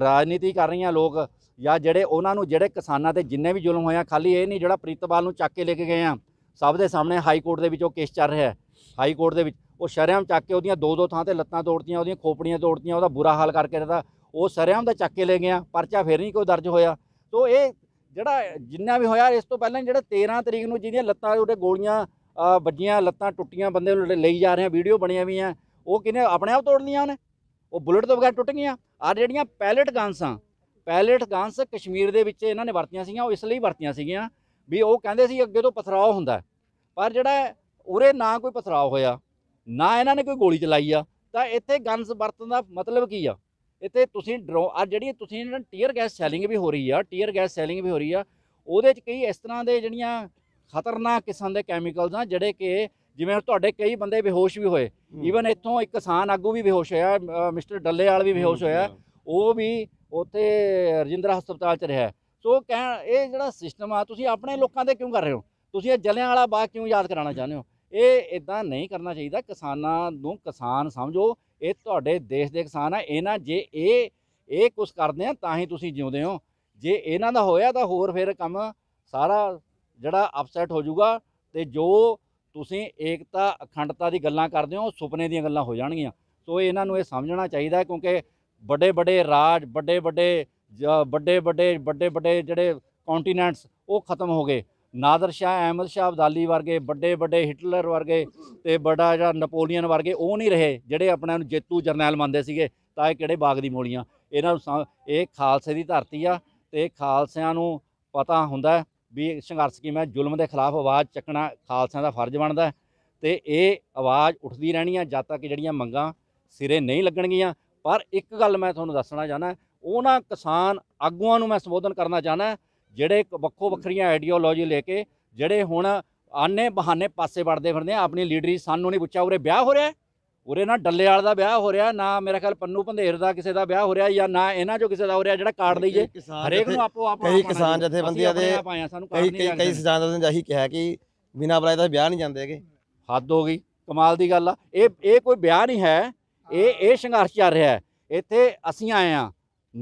ਰਾਜਨੀਤੀ ਕਰ ਰਹੀਆਂ ਲੋਕ ਜਾਂ ਜਿਹੜੇ ਉਹਨਾਂ ਨੂੰ ਜਿਹੜੇ ਕਿਸਾਨਾਂ ਤੇ ਜਿੰਨੇ ਵੀ ਜ਼ੁਲਮ ਹੋਇਆ ਖਾਲੀ ਇਹ ਨਹੀਂ ਜਿਹੜਾ ਪ੍ਰੀਤਪਾਲ ਨੂੰ ਚੱਕ ਕੇ ਲੈ ਕੇ ਗਏ ਆ ਸਭ ਦੇ ਸਾਹਮਣੇ ਹਾਈ ਕੋਰਟ ਦੇ ਵਿੱਚ ਉਹ ਕੇਸ ਚੱਲ ਰਿਹਾ ਹੈ ਹਾਈ ਕੋਰਟ ਦੇ ਵਿੱਚ ਉਹ ਸ਼ਰਿਆਮ ਚੱਕ ਕੇ ਉਹਦੀਆਂ ਦੋ ਦੋ ਥਾਂ ਤੇ ਲੱਤਾਂ ਤੋੜਤੀਆਂ ਉਹਦੀਆਂ ਖੋਪੜੀਆਂ ਤੋੜਤੀਆਂ ਉਹਦਾ ਬੁਰਾ ਹਾਲ ਕਰਕੇ ਰਹਿਦਾ ਉਹ ਸ਼ਰਿਆਮ ਦਾ ਚੱਕ ਕੇ ਲੈ ਗਿਆ ਪਰਚਾ ਫੇਰ ਨਹੀਂ ਕੋਈ ਦਰਜ ਹੋਇਆ ਸੋ ਇਹ ਜਿਹੜਾ ਜਿੰਨਾ ਵੀ ਹੋਇਆ ਇਸ ਤੋਂ ਪਹਿਲਾਂ ਜਿਹੜਾ 13 ਤਰੀਕ ਨੂੰ ਜਿਹਦੀਆਂ ਲੱਤਾਂ ਉਹਦੇ ਗੋਲੀਆਂ ਵੱਜੀਆਂ ਲੱਤਾਂ ਟੁੱਟੀਆਂ ਬੰਦੇ ਨੂੰ ਲਈ ਜਾ ਰਹੇ ਆ ਵੀਡੀਓ ਬਣੀਆਂ ਵੀ ਆ ਉਹ ਕਿਨੇ ਆਪਣੇ ਆਪ ਤੋੜ ਲੀਆਂ ਉਹਨੇ ਉਹ ਬੁਲਟ ਤੋਂ ਬਗੈਰ ਟੁੱਟ ਗਈਆਂ ਆ ਜਿਹੜੀਆਂ ਪੈਲਟ ਗਨਸਾਂ ਪੈਲਟ ਗਨਸ ਕਸ਼ਮੀਰ ਦੇ ਵਿੱਚ ਇਹਨਾਂ ਨੇ ਵਰਤੀਆਂ ਸੀਗੀਆਂ ਉਹ ਇਸ ਲਈ ਵਰਤੀਆਂ ਸੀਗੀਆਂ ਵੀ ਉਹ ਕਹਿੰਦੇ ਸੀ ਅੱਗੇ ਤੋਂ ਪਥਰਾਵ ਹੁੰਦਾ ਪਰ ਜਿਹੜਾ ਉਰੇ ਨਾ ਕੋਈ ਪਥਰਾਵ ਹੋਇਆ ਨਾ ਇਹਨਾਂ ਨੇ ਕੋਈ ਗੋਲੀ ਚਲਾਈ ਆ ਤਾਂ ਇੱਥੇ ਗਨਸ ਵਰਤਣ ਦਾ ਮਤਲਬ ਕੀ ਆ ਇੱਥੇ ਤੁਸੀਂ ਡਰੋ ਆ ਜਿਹੜੀ ਤੁਸੀਂ ਟੀਅਰ ਗੈਸ ਸੈਲਿੰਗ ਵੀ ਹੋ ਰਹੀ ਆ ਟੀਅਰ ਗੈਸ ਸੈਲਿੰਗ ਵੀ ਹੋ ਰਹੀ ਆ ਉਹਦੇ 'ਚ ਕਈ ਇਸ ਤਰ੍ਹਾਂ ਦੇ ਜਿਹੜੀਆਂ ਖਤਰਨਾਕ ਕਿਸਮ ਦੇ ਕੈਮੀਕਲਸ ਆ ਜਿਹੜੇ ਕਿ ਜਿਵੇਂ ਤੁਹਾਡੇ ਕਈ ਬੰਦੇ ਬੇਹੋਸ਼ ਵੀ ਹੋਏ ਈਵਨ ਇੱਥੋਂ ਇੱਕ ਕਿਸਾਨ ਆਗੂ ਵੀ ਬੇਹੋਸ਼ ਹੋਇਆ ਮਿਸਟਰ ਡੱਲੇ ਵਾਲ ਵੀ ਬੇਹੋਸ਼ ਹੋਇਆ ਉਹ ਵੀ ਉੱਥੇ ਰਜਿੰਦਰਾ ਹਸਪਤਾਲ 'ਚ ਰਿਹਾ ਸੋ ਕਹਿਣ ਇਹ ਜਿਹੜਾ ਸਿਸਟਮ ਆ ਤੁਸੀਂ ਆਪਣੇ ਲੋਕਾਂ ਦੇ ਕਿਉਂ ਕਰ ਰਹੇ ਹੋ ਤੁਸੀਂ ਇਹ ਜਲਿਆਂ ਵਾਲਾ ਬਾਗ ਕਿਉਂ ਯਾਦ ਕਰਾਉਣਾ ਚਾਹੁੰਦੇ ਹੋ ਇਹ ਇਦਾਂ ਨਹੀਂ ਕਰਨਾ ਚਾਹੀਦਾ ਕਿਸਾਨਾਂ ਨੂੰ ਕਿਸਾਨ ਸਮਝੋ ਇਹ ਤੁਹਾਡੇ ਦੇਸ਼ ਦੇ ਕਿਸਾਨ ਆ ਇਹਨਾਂ ਜੇ ਇਹ ਇਹ ਕੁਝ ਕਰਦੇ ਆ ਤਾਂ ਹੀ ਤੁਸੀਂ ਜਿਉਂਦੇ ਹੋ ਜੇ ਇਹਨਾਂ ਦਾ ਹੋਇਆ ਤਾਂ ਹੋਰ ਫਿਰ ਕੰਮ ਸਾਰਾ ਜਿਹੜਾ ਅਪਸੈਟ ਹੋ ਜਾਊਗਾ ਤੇ ਜੋ ਤੁਸੀਂ ਏਕਤਾ ਅਖੰਡਤਾ ਦੀ ਗੱਲਾਂ ਕਰਦੇ ਹੋ ਸੁਪਨੇ ਦੀਆਂ ਗੱਲਾਂ ਹੋ ਜਾਣਗੀਆਂ ਸੋ ਇਹਨਾਂ ਨੂੰ ਇਹ ਸਮਝਣਾ ਚਾਹੀਦਾ ਕਿਉਂਕਿ ਵੱਡੇ ਵੱਡੇ ਰਾਜ ਵੱਡੇ ਵੱਡੇ ਵੱਡੇ ਵੱਡੇ ਵੱਡੇ ਵੱਡੇ ਜਿਹੜੇ ਕੌਂਟੀਨੈਂਟਸ ਉਹ ਖਤਮ ਹੋ ਗਏ ਨਾਦਰ ਸ਼ਾਹ ਅਹਿਮਦ ਸ਼ਾਹ ਅਬਦਾਲੀ ਵਰਗੇ ਵੱਡੇ ਵੱਡੇ ਹਿਟਲਰ ਵਰਗੇ ਤੇ ਬੜਾ ਜਿਹੜਾ ਨਪੋਲੀਅਨ ਵਰਗੇ ਉਹ ਨਹੀਂ ਰਹੇ ਜਿਹੜੇ ਆਪਣਿਆਂ ਨੂੰ ਜੇਤੂ ਜਰਨੈਲ ਮੰਨਦੇ ਸੀਗੇ ਤਾਂ ਇਹ ਕਿਹੜੇ ਬਾਗ ਦੀ ਮੋਲੀਆਂ ਇਹਨਾਂ ਨੂੰ ਇਹ ਖਾਲਸੇ ਦੀ ਧਰਤੀ ਆ ਤੇ ਖਾਲਸਿਆਂ ਨੂੰ ਪਤਾ ਹੁੰਦਾ ਵੀ ਸੰਘਰਸ਼ ਮੈਂ ਜ਼ੁਲਮ ਦੇ ਖਿਲਾਫ ਆਵਾਜ਼ ਚੱਕਣਾ ਖਾਲਸਿਆਂ ਦਾ ਫਰਜ਼ ਬਣਦਾ ਤੇ ਇਹ ਆਵਾਜ਼ ਉੱਠਦੀ ਰਹਿਣੀ ਆ ਜਦ ਤੱਕ ਜਿਹੜੀਆਂ ਮੰਗਾਂ ਸਿਰੇ ਨਹੀਂ ਲੱਗਣਗੀਆਂ ਪਰ ਇੱਕ ਗੱਲ ਮੈਂ ਤੁਹਾਨੂੰ ਦੱਸਣਾ ਚਾਹਨਾ ਉਹਨਾਂ ਕਿਸਾਨ ਆਗੂਆਂ ਨੂੰ ਮੈਂ ਸੰਬੋਧਨ ਕਰਨਾ ਚਾਹਨਾ ਜਿਹੜੇ ਵੱਖੋ ਵੱਖਰੀਆਂ ਆਈਡੀਓਲੋਜੀ ਲੈ ਕੇ ਜਿਹੜੇ ਹੁਣ ਆਨੇ ਬਹਾਨੇ ਪਾਸੇ ਵੜਦੇ ਫਿਰਦੇ ਆ ਆਪਣੀ ਲੀਡਰੀ ਸਾਨੂੰ ਨਹੀਂ ਪੁੱਛਿਆ ਉਰੇ ਵਿਆਹ ਹੋ ਰਿਹਾ ਉਰੇ ਨਾ ਡੱਲੇ ਵਾਲ ਦਾ ਵਿਆਹ ਹੋ ਰਿਹਾ ਨਾ ਮੇਰੇ ਖਿਆਲ ਪੰਨੂ ਭੰਦੇਰ ਦਾ ਕਿਸੇ ਦਾ ਵਿਆਹ ਹੋ ਰਿਹਾ ਜਾਂ ਨਾ ਇਹਨਾਂ ਚੋਂ ਕਿਸੇ ਦਾ ਹੋ ਰਿਹਾ ਜਿਹੜਾ ਕਾਰਡ ਲਈਏ ਹਰੇਕ ਨੂੰ ਆਪੋ ਆਪ ਕਈ ਕਿਸਾਨ ਜਥੇਬੰਦੀਆਂ ਦੇ ਕਈ ਕਈ ਕਈ ਕਿਸਾਨ ਜਥੇਬੰਦੀਆਂ ਜਾਹੀ ਕਿਹਾ ਕਿ ਬਿਨਾ ਬਰਾਏ ਦਾ ਵਿਆਹ ਨਹੀਂ ਜਾਂਦੇ ਹੈਗੇ ਹੱਦ ਹੋ ਗਈ ਕਮਾਲ ਦੀ ਗੱਲ ਆ ਇਹ ਇਹ ਕੋਈ ਵਿਆਹ ਨਹੀਂ ਹੈ ਇਹ ਇਹ ਸੰਘਰਸ਼ ਚੱਲ ਰਿਹਾ ਇੱਥੇ ਅਸੀਂ ਆਏ ਆ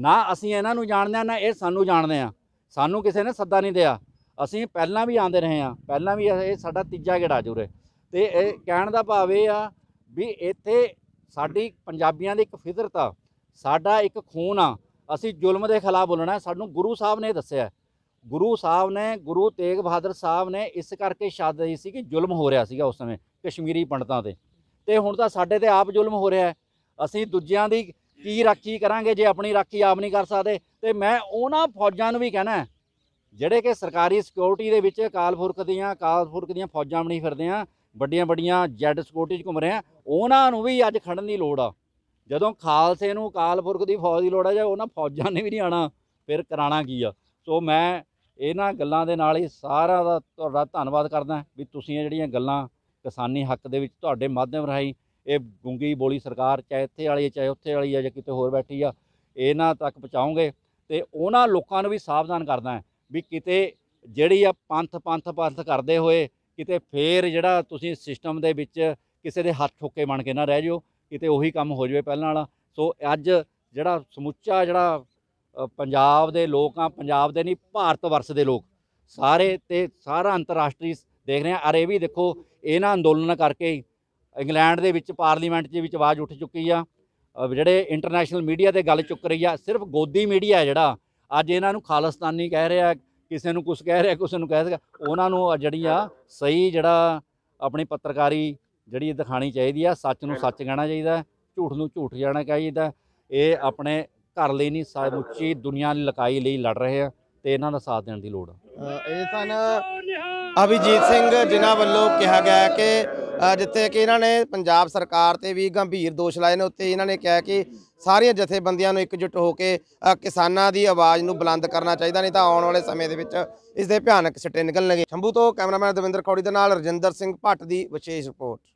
ਨਾ ਅਸੀਂ ਇਹਨਾਂ ਨੂੰ ਜਾਣਦੇ ਆ ਨਾ ਇਹ ਸਾਨੂੰ ਜਾਣਦੇ ਆ ਸਾਨੂੰ ਕਿਸੇ ਨੇ ਸੱਦਾ ਨਹੀਂ ਦਿਆ ਅਸੀਂ ਪਹਿਲਾਂ ਵੀ ਆਂਦੇ ਰਹੇ ਆ ਪਹਿਲਾਂ ਵੀ ਇਹ ਸਾਡਾ ਤੀਜਾ ਗੇੜਾ ਜੁਰੇ ਤੇ ਇਹ ਕਹਿਣ ਦਾ ਭਾਵ ਇਹ ਆ ਵੀ ਇੱਥੇ ਸਾਡੀ ਪੰਜਾਬੀਆਂ ਦੀ ਇੱਕ ਫਿਤਰਤ ਆ ਸਾਡਾ ਇੱਕ ਖੂਨ ਆ ਅਸੀਂ ਜ਼ੁਲਮ ਦੇ ਖਿਲਾਫ ਬੋਲਣਾ ਸਾਨੂੰ ਗੁਰੂ ਸਾਹਿਬ ਨੇ ਦੱਸਿਆ ਗੁਰੂ ਸਾਹਿਬ ਨੇ ਗੁਰੂ ਤੇਗ ਬਹਾਦਰ ਸਾਹਿਬ ਨੇ ਇਸ ਕਰਕੇ ਸ਼ਾਦ ਦੀ ਸੀ ਕਿ ਜ਼ੁਲਮ ਹੋ ਰਿਹਾ ਸੀਗਾ ਉਸ ਸਮੇਂ ਕਸ਼ਮੀਰੀ ਪੰਡਤਾਂ ਤੇ ਤੇ ਹੁਣ ਤਾਂ ਸਾਡੇ ਤੇ ਆਪ ਜ਼ੁਲਮ ਹੋ ਰਿਹਾ ਅਸੀਂ ਦੂਜਿਆਂ ਦੀ ਕੀ ਰਾਖੀ ਕਰਾਂਗੇ ਜੇ ਆਪਣੀ ਰਾਖੀ ਆਪ ਨਹੀਂ ਕਰ ਸਕਦੇ ਤੇ ਮੈਂ ਉਹਨਾਂ ਫੌਜਾਂ ਨੂੰ ਵੀ ਕਹਿਣਾ ਜਿਹੜੇ ਕਿ ਸਰਕਾਰੀ ਸਿਕਿਉਰਿਟੀ ਦੇ ਵਿੱਚ ਕਾਲਫੁਰਕ ਦੀਆਂ ਕਾਲਫੁਰਕ ਦੀਆਂ ਫੌਜਾਂ ਬਣੀ ਫਿਰਦੇ ਆ ਵੱਡੀਆਂ ਵੱਡੀਆਂ ਜੈਡ ਸਿਕਿਉਰਿਟੀ 'ਚ ਘੁੰਮ ਰਹੇ ਆ ਉਹਨਾਂ ਨੂੰ ਵੀ ਅੱਜ ਖੜਨ ਦੀ ਲੋੜ ਆ ਜਦੋਂ ਖਾਲਸੇ ਨੂੰ ਕਾਲਫੁਰਕ ਦੀ ਫੌਜ ਦੀ ਲੋੜ ਆ ਜਾਂ ਉਹਨਾਂ ਫੌਜਾਂ ਨੇ ਵੀ ਨਹੀਂ ਆਣਾ ਫਿਰ ਕਰਾਣਾ ਕੀ ਆ ਸੋ ਮੈਂ ਇਹਨਾਂ ਗੱਲਾਂ ਦੇ ਨਾਲ ਹੀ ਸਾਰਾ ਦਾ ਤੁਹਾਡਾ ਧੰਨਵਾਦ ਕਰਦਾ ਵੀ ਤੁਸੀਂ ਜਿਹੜੀਆਂ ਗੱਲਾਂ ਕਿਸਾਨੀ ਹੱਕ ਦੇ ਵਿੱਚ ਤੁਹਾਡੇ ਮਾਧਿਅਮ ਰਾਹੀਂ ਇਹ ਗੁੰਗੀ ਬੋਲੀ ਸਰਕਾਰ ਚਾਹੇ ਇੱਥੇ ਵਾਲੀ ਹੈ ਚਾਹੇ ਉੱਥੇ ਵਾਲੀ ਹੈ ਜਾਂ ਕਿਤੇ ਹੋਰ ਬੈਠੀ ਆ ਇਹਨਾਂ ਤੱਕ ਪਹੁੰਚਾਉਂਗੇ ਤੇ ਉਹਨਾਂ ਲੋਕਾਂ ਨੂੰ ਵੀ ਸਾਵਧਾਨ ਕਰਦਾ ਵੀ ਕਿਤੇ ਜਿਹੜੀ ਆ ਪੰਥ ਪੰਥ ਪੰਥ ਕਰਦੇ ਹੋਏ ਕਿਤੇ ਫੇਰ ਜਿਹੜਾ ਤੁਸੀਂ ਸਿਸਟਮ ਦੇ ਵਿੱਚ ਕਿਸੇ ਦੇ ਹੱਥ ਠੋਕੇ ਬਣ ਕੇ ਨਾ ਰਹਿ ਜਿਓ ਕਿਤੇ ਉਹੀ ਕੰਮ ਹੋ ਜਾਵੇ ਪਹਿਲਾਂ ਵਾਲਾ ਸੋ ਅੱਜ ਜਿਹੜਾ ਸਮੁੱਚਾ ਜਿਹੜਾ ਪੰਜਾਬ ਦੇ ਲੋਕ ਆ ਪੰਜਾਬ ਦੇ ਨਹੀਂ ਭਾਰਤ ਵਰਸ ਦੇ ਲੋਕ ਸਾਰੇ ਤੇ ਸਾਰਾ ਅੰਤਰਰਾਸ਼ਟਰੀ ਦੇਖ ਰਹੇ ਆ ਅਰੇ ਵੀ ਦੇਖੋ ਇਹਨਾਂ ਅੰਦੋਲਨ ਕਰਕੇ ਇੰਗਲੈਂਡ ਦੇ ਵਿੱਚ ਪਾਰਲੀਮੈਂਟ ਦੇ ਵਿੱਚ ਆਵਾਜ਼ ਉੱਠ ਚੁੱਕੀ ਆ ਜਿਹੜੇ ਇੰਟਰਨੈਸ਼ਨਲ ਮੀਡੀਆ ਤੇ ਗੱਲ ਚੁੱਕ ਰਹੀ ਆ ਸਿਰਫ ਗੋਦੀ ਮੀਡੀਆ ਹੈ ਜਿਹੜਾ ਅੱਜ ਇਹਨਾਂ ਨੂੰ ਖਾਲਸਤਾਨੀ ਕਹਿ ਰਿਹਾ ਕਿਸੇ ਨੂੰ ਕੁਝ ਕਹਿ ਰਿਹਾ ਕਿਸੇ ਨੂੰ ਕਹਿ ਰਿਹਾ ਉਹਨਾਂ ਨੂੰ ਜਿਹੜੀ ਆ ਸਹੀ ਜਿਹੜਾ ਆਪਣੀ ਪੱਤਰਕਾਰੀ ਜਿਹੜੀ ਦਿਖਾਣੀ ਚਾਹੀਦੀ ਆ ਸੱਚ ਨੂੰ ਸੱਚ ਕਹਿਣਾ ਚਾਹੀਦਾ ਝੂਠ ਨੂੰ ਝੂਠ ਜਾਣਾ ਚਾਹੀਦਾ ਇਹ ਆਪਣੇ ਘਰ ਲਈ ਨਹੀਂ ਸਮੁੱਚੀ ਦੁਨੀਆ ਦੀ ਲਕਾਈ ਲਈ ਲੜ ਰਹੇ ਆ ਤੇ ਇਹਨਾਂ ਦਾ ਸਾਥ ਦੇਣ ਦੀ ਲੋੜ ਆ ਇਹ ਸਨ ਅਭਿਜੀਤ ਸਿੰਘ ਜਿਨ੍ਹਾਂ ਵੱਲੋਂ ਕਿਹਾ ਗਿਆ ਕਿ ਜਿੱਥੇ ਕਿ ਇਹਨਾਂ ਨੇ ਪੰਜਾਬ ਸਰਕਾਰ ਤੇ ਵੀ ਗੰਭੀਰ ਦੋਸ਼ ਲਾਏ ਨੇ ਉੱਤੇ ਇਹਨਾਂ ਨੇ ਕਿਹਾ ਕਿ ਸਾਰੀਆਂ ਜਥੇਬੰਦੀਆਂ ਨੂੰ ਇਕਜੁੱਟ ਹੋ ਕੇ ਕਿਸਾਨਾਂ ਦੀ ਆਵਾਜ਼ ਨੂੰ ਬੁਲੰਦ ਕਰਨਾ ਚਾਹੀਦਾ ਨਹੀਂ ਤਾਂ ਆਉਣ ਵਾਲੇ ਸਮੇਂ ਦੇ ਵਿੱਚ ਇਸ ਦੇ ਭਿਆਨਕ ਸਟੇ ਨਿਕਲਣਗੇ ਸ਼ੰਭੂ ਤੋਂ ਕੈਮਰਾਮੈਨ ਦਵਿੰਦਰ ਖੌੜੀ ਦੇ ਨਾਲ ਰਜਿੰਦਰ ਸਿੰਘ ਭੱਟ ਦੀ ਵਿਸ਼ੇਸ਼ ਰਿਪੋਰਟ